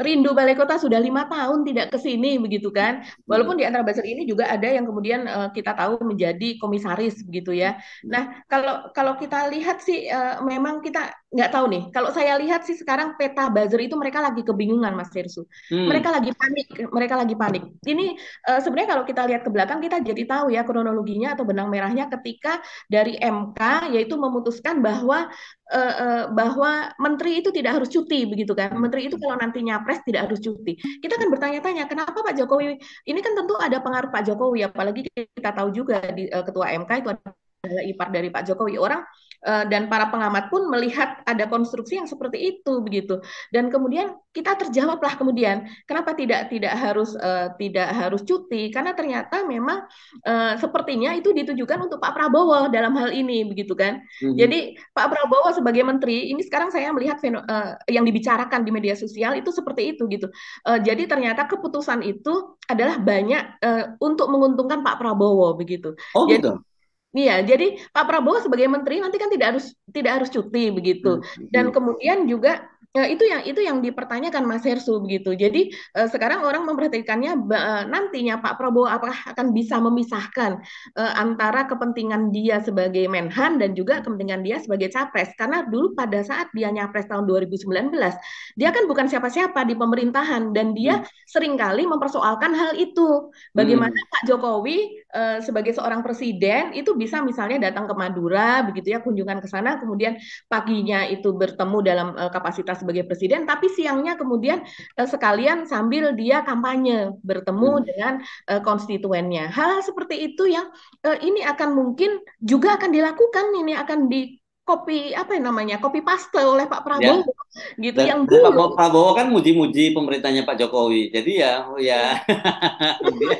rindu Balai Kota sudah lima tahun tidak ke sini, begitu kan? Walaupun di antara buzzer ini juga ada yang kemudian kita tahu menjadi komisaris, begitu ya. Nah, kalau kalau kita lihat sih, memang kita nggak tahu nih. Kalau saya lihat sih sekarang peta buzzer itu mereka lagi kebingungan, Mas Tirsu. Hmm. Mereka lagi panik, mereka lagi lagi panik. Ini uh, sebenarnya kalau kita lihat ke belakang kita jadi tahu ya kronologinya atau benang merahnya ketika dari MK yaitu memutuskan bahwa eh, eh, bahwa menteri itu tidak harus cuti begitu kan. Hmm. Menteri itu kalau nantinya pres tidak harus cuti. Kita kan bertanya-tanya kenapa Pak Jokowi ini kan tentu ada pengaruh Pak Jokowi apalagi kita tahu juga di ketua MK itu adalah ipar dari Pak Jokowi. Orang Eh, dan para pengamat pun melihat ada konstruksi yang seperti itu begitu dan kemudian kita terjawablah kemudian kenapa tidak tidak harus uh, tidak harus cuti karena ternyata memang uh, sepertinya itu ditujukan untuk Pak Prabowo dalam hal ini begitu kan mm-hmm. jadi Pak Prabowo sebagai menteri ini sekarang saya melihat uh, yang dibicarakan di media sosial itu seperti itu gitu uh, jadi ternyata keputusan itu adalah banyak uh, untuk menguntungkan Pak Prabowo begitu oh, jadi, gitu Iya, jadi Pak Prabowo sebagai menteri nanti kan tidak harus tidak harus cuti begitu. Hmm, dan hmm. kemudian juga ya, itu yang itu yang dipertanyakan Mas Hersu begitu. Jadi eh, sekarang orang memperhatikannya eh, nantinya Pak Prabowo apakah akan bisa memisahkan eh, antara kepentingan dia sebagai Menhan dan juga kepentingan dia sebagai capres. Karena dulu pada saat dia nyapres tahun 2019, dia kan bukan siapa-siapa di pemerintahan dan dia hmm. seringkali mempersoalkan hal itu. Bagaimana hmm. Pak Jokowi Eh, sebagai seorang presiden itu bisa misalnya datang ke Madura begitu ya kunjungan ke sana kemudian paginya itu bertemu dalam uh, kapasitas sebagai presiden tapi siangnya kemudian uh, sekalian sambil dia kampanye bertemu hmm. dengan uh, konstituennya hal, hal seperti itu yang uh, ini akan mungkin juga akan dilakukan ini akan di kopi apa yang namanya kopi paste oleh Pak ya. Prabowo ya. gitu dan, yang dulu Pak Prabowo kan muji-muji pemerintahnya Pak Jokowi jadi ya oh ya [LAUGHS] dia,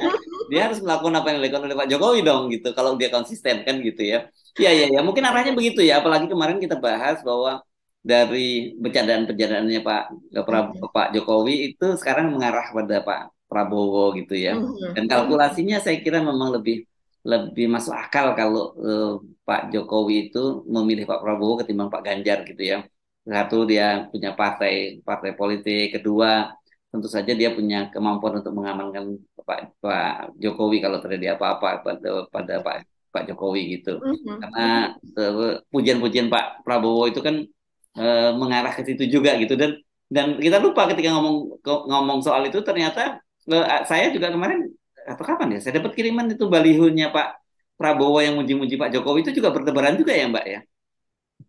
dia harus melakukan apa yang dilakukan oleh Pak Jokowi dong gitu kalau dia konsisten kan gitu ya ya ya ya mungkin arahnya begitu ya apalagi kemarin kita bahas bahwa dari bercandaan-bercandaannya Pak eh, Prabowo, mm-hmm. Pak Jokowi itu sekarang mengarah pada Pak Prabowo gitu ya mm-hmm. dan kalkulasinya saya kira memang lebih lebih masuk akal kalau uh, Pak Jokowi itu memilih Pak Prabowo ketimbang Pak Ganjar gitu ya. Satu dia punya partai partai politik, kedua tentu saja dia punya kemampuan untuk mengamankan Pak Pak Jokowi kalau terjadi apa-apa pada pada Pak Pak Jokowi gitu. Mm-hmm. Karena pujian-pujian Pak Prabowo itu kan e, mengarah ke situ juga gitu dan dan kita lupa ketika ngomong ngomong soal itu ternyata eh, saya juga kemarin atau kapan ya saya dapat kiriman itu balihunya Pak Prabowo yang muji-muji Pak Jokowi itu juga bertebaran juga ya Mbak ya?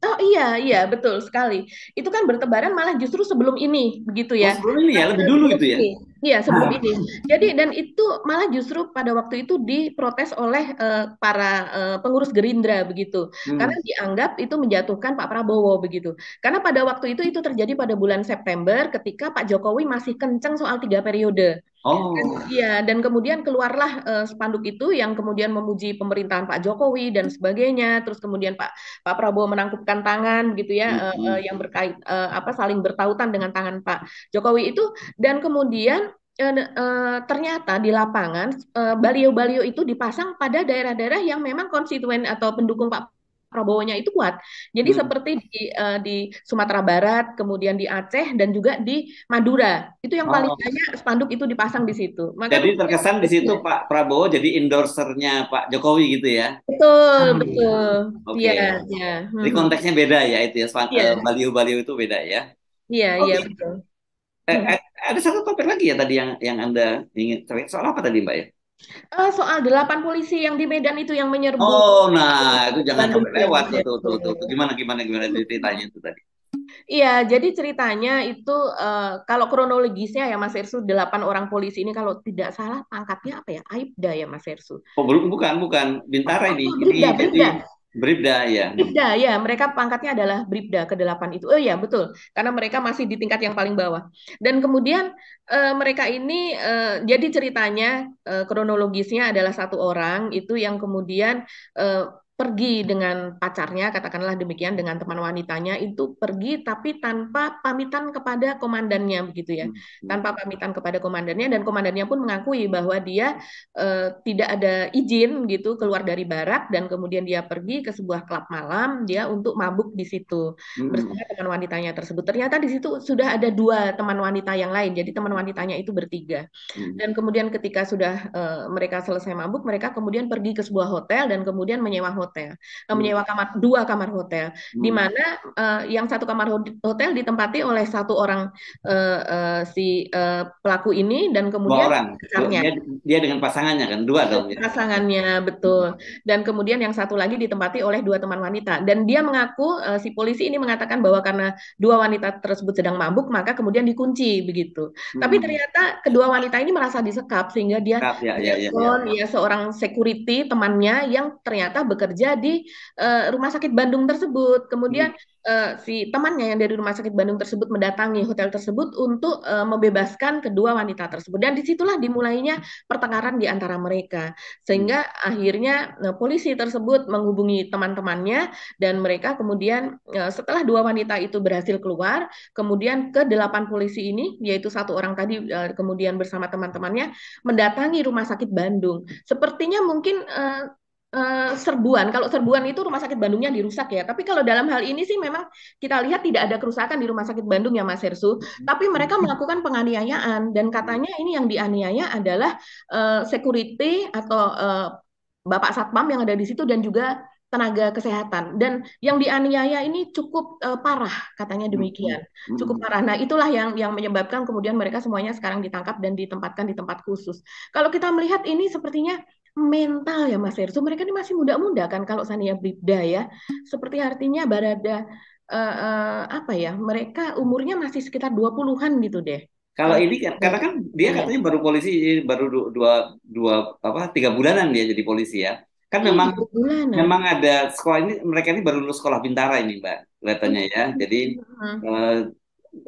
Oh iya iya betul sekali. Itu kan bertebaran malah justru sebelum ini begitu ya. Oh, sebelum ini ya lebih dulu itu ya. Iya sebelum ah. ini. Jadi dan itu malah justru pada waktu itu diprotes oleh uh, para uh, pengurus Gerindra begitu. Hmm. Karena dianggap itu menjatuhkan Pak Prabowo begitu. Karena pada waktu itu itu terjadi pada bulan September ketika Pak Jokowi masih kencang soal tiga periode. Oh. iya, dan kemudian keluarlah uh, spanduk itu yang kemudian memuji pemerintahan Pak Jokowi dan sebagainya. Terus kemudian Pak Pak Prabowo menangkupkan tangan gitu ya mm -hmm. uh, yang berkait uh, apa saling bertautan dengan tangan Pak Jokowi itu dan kemudian uh, uh, ternyata di lapangan uh, baliho baliho itu dipasang pada daerah-daerah yang memang konstituen atau pendukung Pak Prabowo-nya itu kuat. Jadi hmm. seperti di uh, di Sumatera Barat, kemudian di Aceh dan juga di Madura. Itu yang oh. paling banyak spanduk itu dipasang di situ. Maka jadi terkesan di situ ya. Pak Prabowo jadi endorsernya Pak Jokowi gitu ya. Betul, hmm. betul. Oke. Okay. Ya, ya. Hmm. Jadi konteksnya beda ya itu ya. Iya. Eh, baliho-baliho ya. Baliu -baliu itu beda ya. Iya, okay. iya betul. Eh, hmm. eh, ada satu topik lagi ya tadi yang yang Anda ingin soal apa tadi Mbak ya? Uh, soal delapan polisi yang di Medan itu yang menyerbu. Oh, nah itu jangan sampai lewat itu, ya. tuh tuh itu. Gimana gimana gimana ceritanya itu tadi? Iya, jadi ceritanya itu uh, kalau kronologisnya ya Mas Ersu, delapan orang polisi ini kalau tidak salah pangkatnya apa ya? Aibda ya Mas Ersu? Oh, belum bukan bukan bintara ini. Oh, beda, Bribda ya. Bribda ya, mereka pangkatnya adalah Bribda ke-8 itu. Oh ya, betul. Karena mereka masih di tingkat yang paling bawah. Dan kemudian eh, mereka ini eh, jadi ceritanya eh, kronologisnya adalah satu orang itu yang kemudian eh, pergi dengan pacarnya, katakanlah demikian, dengan teman wanitanya itu pergi tapi tanpa pamitan kepada komandannya begitu ya, hmm. tanpa pamitan kepada komandannya dan komandannya pun mengakui bahwa dia eh, tidak ada izin gitu keluar dari barak dan kemudian dia pergi ke sebuah klub malam dia untuk mabuk di situ hmm. bersama teman wanitanya tersebut. Ternyata di situ sudah ada dua teman wanita yang lain, jadi teman wanitanya itu bertiga hmm. dan kemudian ketika sudah eh, mereka selesai mabuk mereka kemudian pergi ke sebuah hotel dan kemudian menyewa hotel hotel, uh, menyewa kamar dua kamar hotel, hmm. di mana uh, yang satu kamar hotel ditempati oleh satu orang uh, uh, si uh, pelaku ini dan kemudian orang. Dia, dia dengan pasangannya kan dua dong. Pasangannya betul. Hmm. Dan kemudian yang satu lagi ditempati oleh dua teman wanita dan dia mengaku uh, si polisi ini mengatakan bahwa karena dua wanita tersebut sedang mabuk maka kemudian dikunci begitu. Hmm. Tapi ternyata kedua wanita ini merasa disekap sehingga dia ya, ya, ya, ya, ya. ya seorang security temannya yang ternyata bekerja bekerja di uh, rumah sakit Bandung tersebut. Kemudian uh, si temannya yang dari rumah sakit Bandung tersebut mendatangi hotel tersebut untuk uh, membebaskan kedua wanita tersebut. Dan disitulah dimulainya pertengkaran di antara mereka. Sehingga hmm. akhirnya uh, polisi tersebut menghubungi teman-temannya dan mereka kemudian uh, setelah dua wanita itu berhasil keluar, kemudian ke delapan polisi ini yaitu satu orang tadi uh, kemudian bersama teman-temannya mendatangi rumah sakit Bandung. Sepertinya mungkin uh, Eh, serbuan. Kalau serbuan itu rumah sakit Bandungnya dirusak ya. Tapi kalau dalam hal ini sih memang kita lihat tidak ada kerusakan di rumah sakit Bandung ya Mas Hersu. Mm-hmm. Tapi mereka mm-hmm. melakukan penganiayaan dan katanya ini yang dianiaya adalah uh, security atau uh, Bapak Satpam yang ada di situ dan juga tenaga kesehatan dan yang dianiaya ini cukup uh, parah katanya mm-hmm. demikian cukup parah nah itulah yang yang menyebabkan kemudian mereka semuanya sekarang ditangkap dan ditempatkan di tempat khusus kalau kita melihat ini sepertinya mental ya Mas Erso. Mereka ini masih muda-muda kan kalau Sania Bribda ya. Seperti artinya barada uh, uh, apa ya? Mereka umurnya masih sekitar 20-an gitu deh. Kalau ini kan, karena kan dia iya. katanya baru polisi baru dua dua apa tiga bulanan dia jadi polisi ya. Kan iya, memang bulanan. memang ada sekolah ini mereka ini baru lulus sekolah bintara ini Mbak kelihatannya ya. Iya, jadi uh-huh. uh,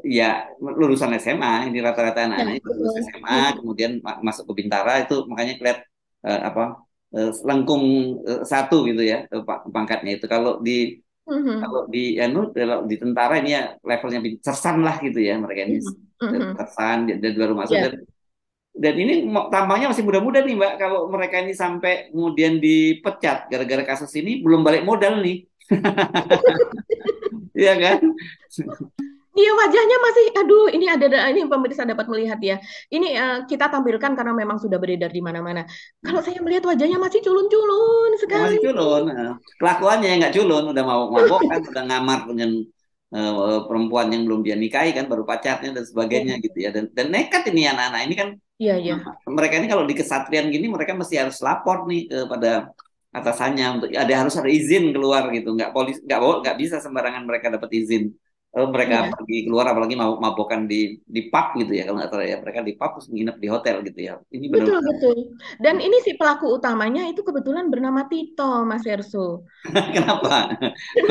ya lulusan SMA ini rata-rata anak-anak lulus SMA kemudian masuk ke bintara itu makanya kelihat uh, apa uh, lengkung uh, satu gitu ya pangkatnya itu kalau di Mm-hmm. Kalau di ya nu kalau di tentara ini ya levelnya sersan lah gitu ya mereka ini mm-hmm. dan mm-hmm. baru masuk yeah. dan, dan ini tampaknya masih muda-muda nih Mbak kalau mereka ini sampai kemudian dipecat gara-gara kasus ini belum balik modal nih. [LAUGHS] Iya kan? [LAUGHS] Iya wajahnya masih, aduh ini ada ini pemirsa dapat melihat ya. Ini uh, kita tampilkan karena memang sudah beredar di mana-mana. Kalau saya melihat wajahnya masih culun-culun sekali. Masih culun, eh. kelakuannya nggak culun, udah mau mabok kan, [LAUGHS] udah ngamar dengan uh, perempuan yang belum dia nikahi kan, baru pacarnya dan sebagainya iya. gitu ya. Dan, dan nekat ini anak-anak ini kan. Iya iya. Mereka ini kalau di kesatrian gini mereka mesti harus lapor nih kepada atasannya untuk ada harus ada izin keluar gitu nggak polis nggak nggak bisa sembarangan mereka dapat izin Lalu eh, mereka yeah. pergi keluar apalagi mau mabokan di di pub gitu ya kalau nggak salah ya mereka di pub terus nginep di hotel gitu ya. Ini benar betul betul. Dan ini si pelaku utamanya itu kebetulan bernama Tito Mas Erso. [LAUGHS] Kenapa? [LAUGHS]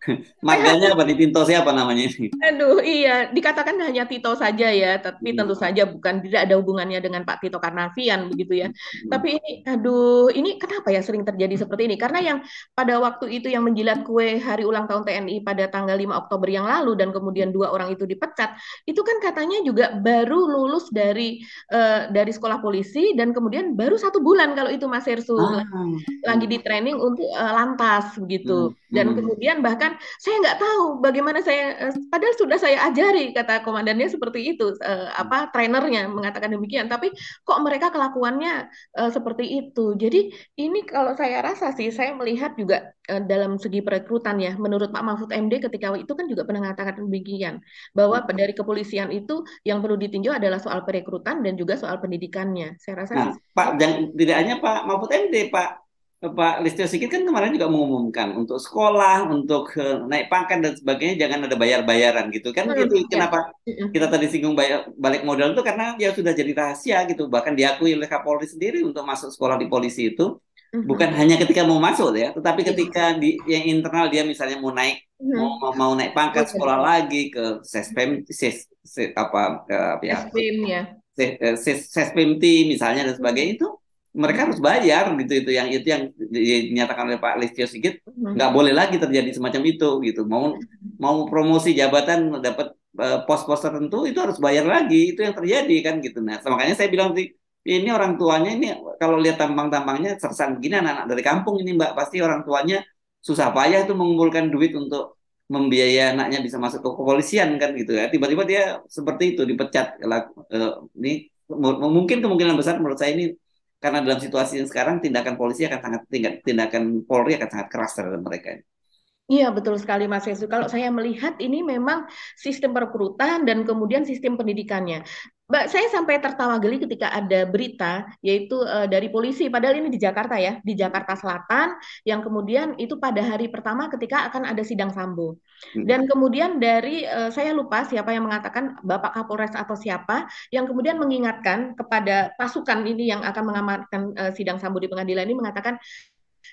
[LAUGHS] Makanya apa nih Tito siapa namanya ini? Aduh, iya, dikatakan hanya Tito saja ya, tapi iya. tentu saja bukan tidak ada hubungannya dengan Pak Tito Karnavian begitu ya. Tapi ini aduh, ini kenapa ya sering terjadi seperti ini? Karena yang pada waktu itu yang menjilat kue hari ulang tahun TNI pada tanggal 5 Oktober yang lalu dan kemudian dua orang itu dipecat, itu kan katanya juga baru lulus dari uh, dari sekolah polisi dan kemudian baru satu bulan kalau itu Mas Hersu ah. lagi, lagi di training untuk uh, lantas begitu. Hmm dan hmm. kemudian bahkan saya nggak tahu bagaimana saya eh, padahal sudah saya ajari kata komandannya seperti itu uh, apa trainernya mengatakan demikian tapi kok mereka kelakuannya uh, seperti itu jadi ini kalau saya rasa sih saya melihat juga uh, dalam segi perekrutan ya menurut Pak Mahfud MD ketika itu kan juga pernah mengatakan demikian bahwa hmm. dari kepolisian itu yang perlu ditinjau adalah soal perekrutan dan juga soal pendidikannya saya rasa nah, sih. Pak dan tidak hanya Pak Mahfud MD Pak Pak Listio Sigit kan kemarin juga mengumumkan untuk sekolah, untuk eh, naik pangkat dan sebagainya jangan ada bayar-bayaran gitu kan. Hmm, itu ya. kenapa kita tadi singgung balik modal itu karena dia ya sudah jadi rahasia gitu. Bahkan diakui oleh Kapolri sendiri untuk masuk sekolah di polisi itu bukan hanya ketika mau masuk ya, tetapi iya. ketika di yang internal dia misalnya mau naik mau, mau naik pangkat sekolah lagi ke sespem ses, ses apa ke, eh, ya, sespem ya. Ses, eh, ses, sespemti misalnya dan sebagainya itu mereka harus bayar gitu itu yang itu yang dinyatakan oleh Pak Listio Sigit mm-hmm. nggak boleh lagi terjadi semacam itu gitu mau mm-hmm. mau promosi jabatan dapat uh, pos-pos tertentu itu harus bayar lagi itu yang terjadi kan gitu nah makanya saya bilang sih ini orang tuanya ini kalau lihat tampang-tampangnya sersan begini anak-anak dari kampung ini mbak pasti orang tuanya susah payah itu mengumpulkan duit untuk membiayai anaknya bisa masuk ke kepolisian kan gitu ya tiba-tiba dia seperti itu dipecat uh, ini mungkin kemungkinan besar menurut saya ini karena dalam situasi yang sekarang tindakan polisi akan sangat tindakan Polri akan sangat keras terhadap mereka. Iya betul sekali Mas Yesus. Kalau saya melihat ini memang sistem perekrutan dan kemudian sistem pendidikannya. Mbak, saya sampai tertawa geli ketika ada berita yaitu uh, dari polisi padahal ini di Jakarta ya, di Jakarta Selatan yang kemudian itu pada hari pertama ketika akan ada sidang Sambo. Hmm. Dan kemudian dari uh, saya lupa siapa yang mengatakan Bapak Kapolres atau siapa yang kemudian mengingatkan kepada pasukan ini yang akan mengamankan uh, sidang Sambo di pengadilan ini mengatakan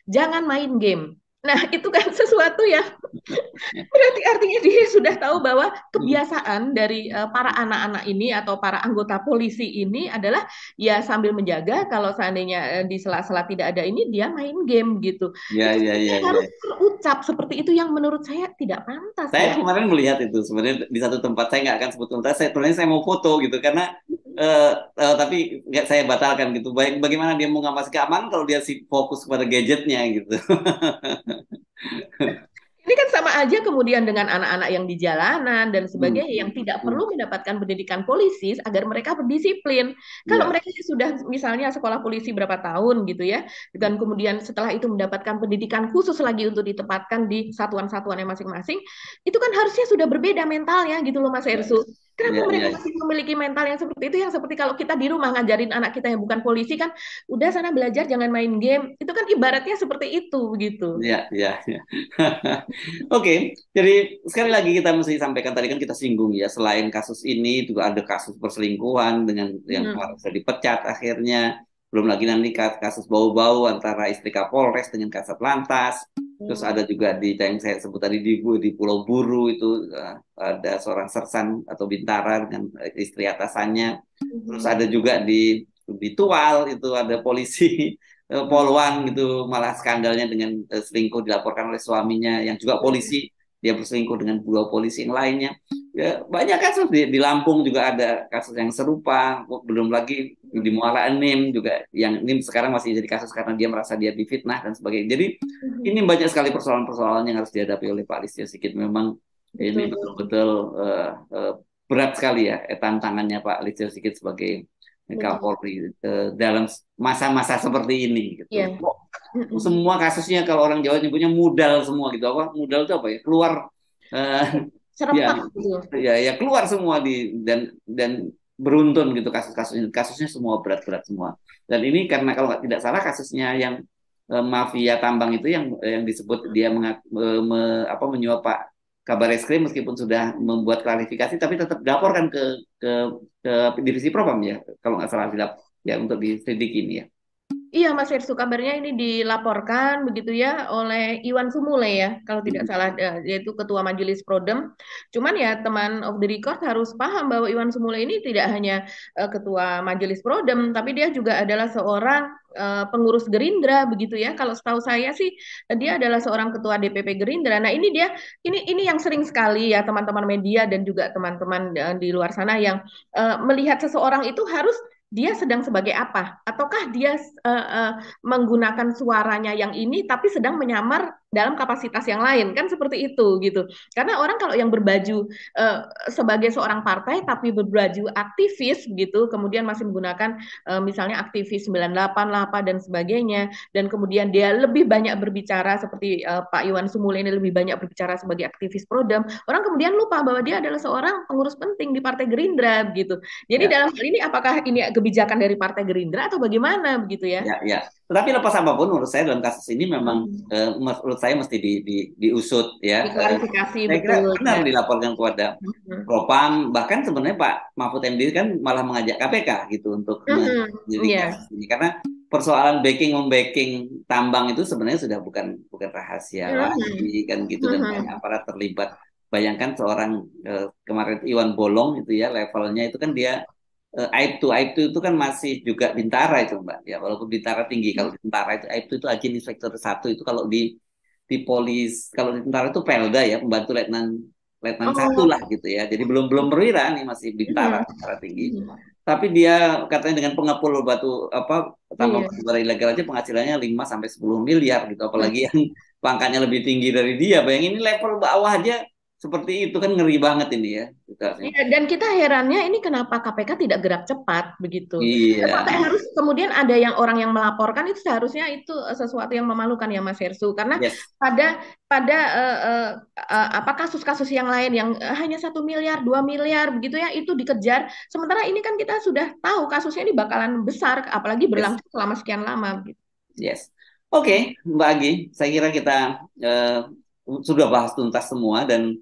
jangan main game. Nah, itu kan sesuatu ya. [LAUGHS] Berarti artinya dia sudah tahu bahwa kebiasaan dari eh, para anak-anak ini atau para anggota polisi ini adalah ya sambil menjaga kalau seandainya eh, di sela-sela tidak ada ini dia main game gitu. Iya, iya, iya. Harus ya. terucap seperti itu yang menurut saya tidak pantas. Saya kemarin melihat itu sebenarnya di satu tempat saya nggak akan sebut tempat saya sebenarnya saya mau foto gitu karena uh, uh, tapi nggak saya batalkan gitu. Baik bagaimana dia mau mengatasi keamanan kalau dia sih fokus pada gadgetnya gitu. [LAUGHS] Ini kan sama aja kemudian dengan anak-anak yang di jalanan dan sebagainya hmm. yang tidak perlu hmm. mendapatkan pendidikan polisi agar mereka berdisiplin. Kalau ya. mereka sudah misalnya sekolah polisi berapa tahun gitu ya, dan hmm. kemudian setelah itu mendapatkan pendidikan khusus lagi untuk ditempatkan di satuan satuan yang masing-masing, itu kan harusnya sudah berbeda mentalnya gitu loh Mas Ersu. Yeah Kenapa iya, yeah, mereka yeah. masih memiliki mental yang seperti itu? Yang seperti kalau kita di rumah ngajarin anak kita yang bukan polisi kan, udah sana belajar jangan main game. Itu kan ibaratnya seperti itu begitu. Ya, yeah, iya, iya, iya. [LAUGHS] Oke, okay. jadi sekali lagi kita mesti sampaikan tadi kan kita singgung ya, selain kasus ini juga ada kasus perselingkuhan dengan yang hmm. dipecat akhirnya. Belum lagi nanti kasus bau-bau antara istri Kapolres dengan Kasat Lantas. Terus hmm. ada juga di yang saya sebut tadi di, di Pulau Buru itu uh, ada seorang sersan atau bintara dengan istri atasannya. Hmm. Terus ada juga di di Tual itu ada polisi eh, polwan gitu malah skandalnya dengan eh, selingkuh dilaporkan oleh suaminya yang juga polisi dia berselingkuh dengan dua polisi yang lainnya. Ya, banyak kasus di, di Lampung juga ada kasus yang serupa, belum lagi di Muara Enim juga yang ini sekarang masih jadi kasus karena dia merasa dia difitnah dan sebagainya. Jadi mm-hmm. ini banyak sekali persoalan-persoalan yang harus dihadapi oleh Pak Listio Sigit. Memang ini betul-betul uh, uh, berat sekali ya eh, tantangannya Pak Listio Sigit sebagai Kapolri eh, dalam masa-masa seperti ini gitu. Iya. Semua kasusnya kalau orang Jawa nyebutnya modal semua gitu apa? Modal itu apa ya? Keluar uh, Serempak, ya, gitu. ya, ya keluar semua di dan dan beruntun gitu kasus kasus ini kasusnya semua berat-berat semua dan ini karena kalau tidak salah kasusnya yang uh, mafia tambang itu yang yang disebut dia mengapa me, apa menyuap Pak kabar eskrim meskipun sudah membuat klarifikasi tapi tetap dilaporkan ke ke, ke divisi propam ya kalau nggak salah silap ya untuk diselidiki ini ya Iya Mas Firsu, kabarnya ini dilaporkan begitu ya oleh Iwan Sumule ya, kalau tidak salah eh, yaitu Ketua Majelis Prodem. Cuman ya teman of the record harus paham bahwa Iwan Sumule ini tidak hanya uh, Ketua Majelis Prodem, tapi dia juga adalah seorang uh, pengurus Gerindra begitu ya. Kalau setahu saya sih dia adalah seorang Ketua DPP Gerindra. Nah ini dia, ini ini yang sering sekali ya teman-teman media dan juga teman-teman di luar sana yang uh, melihat seseorang itu harus dia sedang sebagai apa ataukah dia uh, uh, menggunakan suaranya yang ini tapi sedang menyamar dalam kapasitas yang lain kan seperti itu gitu karena orang kalau yang berbaju uh, sebagai seorang partai tapi berbaju aktivis gitu kemudian masih menggunakan uh, misalnya aktivis 98 lah dan sebagainya dan kemudian dia lebih banyak berbicara seperti uh, Pak Iwan Sumule ini lebih banyak berbicara sebagai aktivis prodem orang kemudian lupa bahwa dia adalah seorang pengurus penting di Partai Gerindra gitu jadi ya. dalam hal ini apakah ini kebijakan dari Partai Gerindra atau bagaimana begitu ya ya, ya. tetapi lepas apapun menurut saya dalam kasus ini memang hmm. uh, menurut saya mesti di, di, diusut ya. Diklarifikasi saya kira betul, benar ya. dilaporkan kepada mm-hmm. Propam bahkan sebenarnya Pak Mahfud MD kan malah mengajak KPK gitu untuk uh-huh. Mm-hmm. yeah. ini karena persoalan backing membacking tambang itu sebenarnya sudah bukan bukan rahasia uh-huh. lagi mm-hmm. kan gitu uh-huh. dan banyak aparat terlibat. Bayangkan seorang uh, kemarin Iwan Bolong itu ya levelnya itu kan dia eh, aib aib itu kan masih juga bintara itu mbak ya walaupun bintara tinggi kalau bintara itu aib itu agen inspektor satu itu kalau di di polis kalau di tentara itu pelda ya pembantu letnan letnan oh. satu lah gitu ya jadi belum belum perwira nih masih bintara yeah. bintara tinggi yeah. tapi dia katanya dengan pengepul batu apa tambang yeah. batu ilegal aja penghasilannya 5 sampai sepuluh miliar gitu apalagi yeah. Mm. yang pangkatnya lebih tinggi dari dia bayangin ini level bawah aja seperti itu kan ngeri banget ini ya. Iya, dan kita herannya ini kenapa KPK tidak gerak cepat begitu. Iya. Kenapa harus kemudian ada yang orang yang melaporkan itu seharusnya itu eh, sesuatu yang memalukan ya Mas Hersu karena yes. pada pada uh, uh, apa kasus-kasus yang lain yang hanya satu miliar, dua miliar begitu ya itu dikejar. Sementara ini kan kita sudah tahu kasusnya ini bakalan besar apalagi berlangsung yes. selama sekian lama gitu. Yes. Oke, okay, Mbak Agi, saya kira kita uh, sudah bahas tuntas semua dan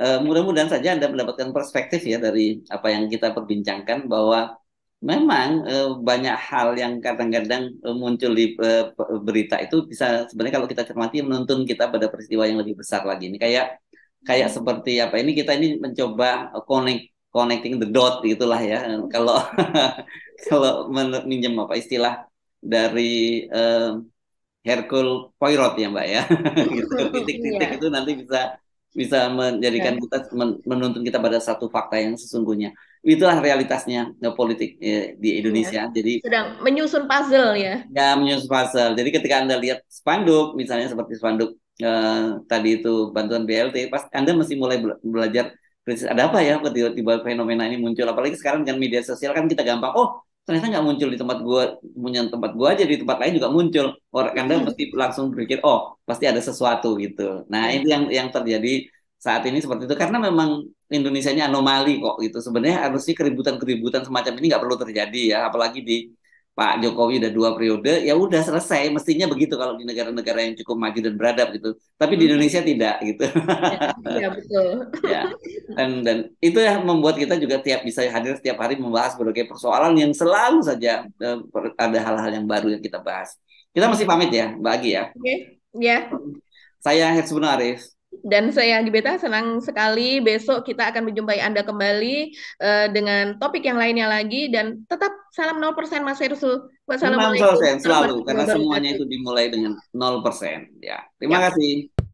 uh, mudah-mudahan saja Anda mendapatkan perspektif ya dari apa yang kita perbincangkan bahwa memang uh, banyak hal yang kadang-kadang eh, muncul di uh, berita itu bisa sebenarnya kalau kita cermati menuntun kita pada peristiwa yang lebih besar lagi. Ini kayak kayak hmm. seperti apa ini kita ini mencoba connect connecting the dot gitulah ya. Kalau [LAUGHS] kalau minjem apa istilah dari uh, Hercule Poirot ya Mbak ya. titik [LAUGHS] gitu, [LAUGHS] Titik-titik yeah. itu nanti bisa bisa menjadikan ya. kita menuntun kita pada satu fakta yang sesungguhnya. Itulah realitasnya eh, politik ya, di iya. Indonesia. Ya. Jadi sedang menyusun puzzle ya. Ya, menyusun puzzle. Jadi ketika Anda lihat spanduk misalnya seperti spanduk eh, tadi itu bantuan BLT, pas Anda mesti mulai belajar krisis ada apa ya tiba-tiba fenomena ini muncul apalagi sekarang dengan media sosial kan kita gampang oh ternyata nggak muncul di tempat gua punya tempat gua aja di tempat lain juga muncul orang kanda hmm. pasti langsung berpikir oh pasti ada sesuatu gitu nah hmm. itu yang yang terjadi saat ini seperti itu karena memang Indonesia ini anomali kok gitu sebenarnya harusnya keributan-keributan semacam ini nggak perlu terjadi ya apalagi di Pak Jokowi udah dua periode, ya udah selesai. Mestinya begitu kalau di negara-negara yang cukup maju dan beradab gitu. Tapi di hmm. Indonesia tidak gitu. [LAUGHS] Iya betul. [LAUGHS] ya. Dan, dan itu yang membuat kita juga tiap bisa hadir setiap hari membahas berbagai persoalan yang selalu saja eh, ada hal-hal yang baru yang kita bahas. Kita masih pamit ya, Mbak Agi ya. Oke, okay. ya. Yeah. Saya Hetsubun Arif dan saya Gibeta senang sekali besok kita akan menjumpai Anda kembali uh, dengan topik yang lainnya lagi dan tetap salam 0% Mas Hersul. Wassalamualaikum. 0% selalu karena semuanya itu dimulai dengan 0% ya. Terima ya. kasih.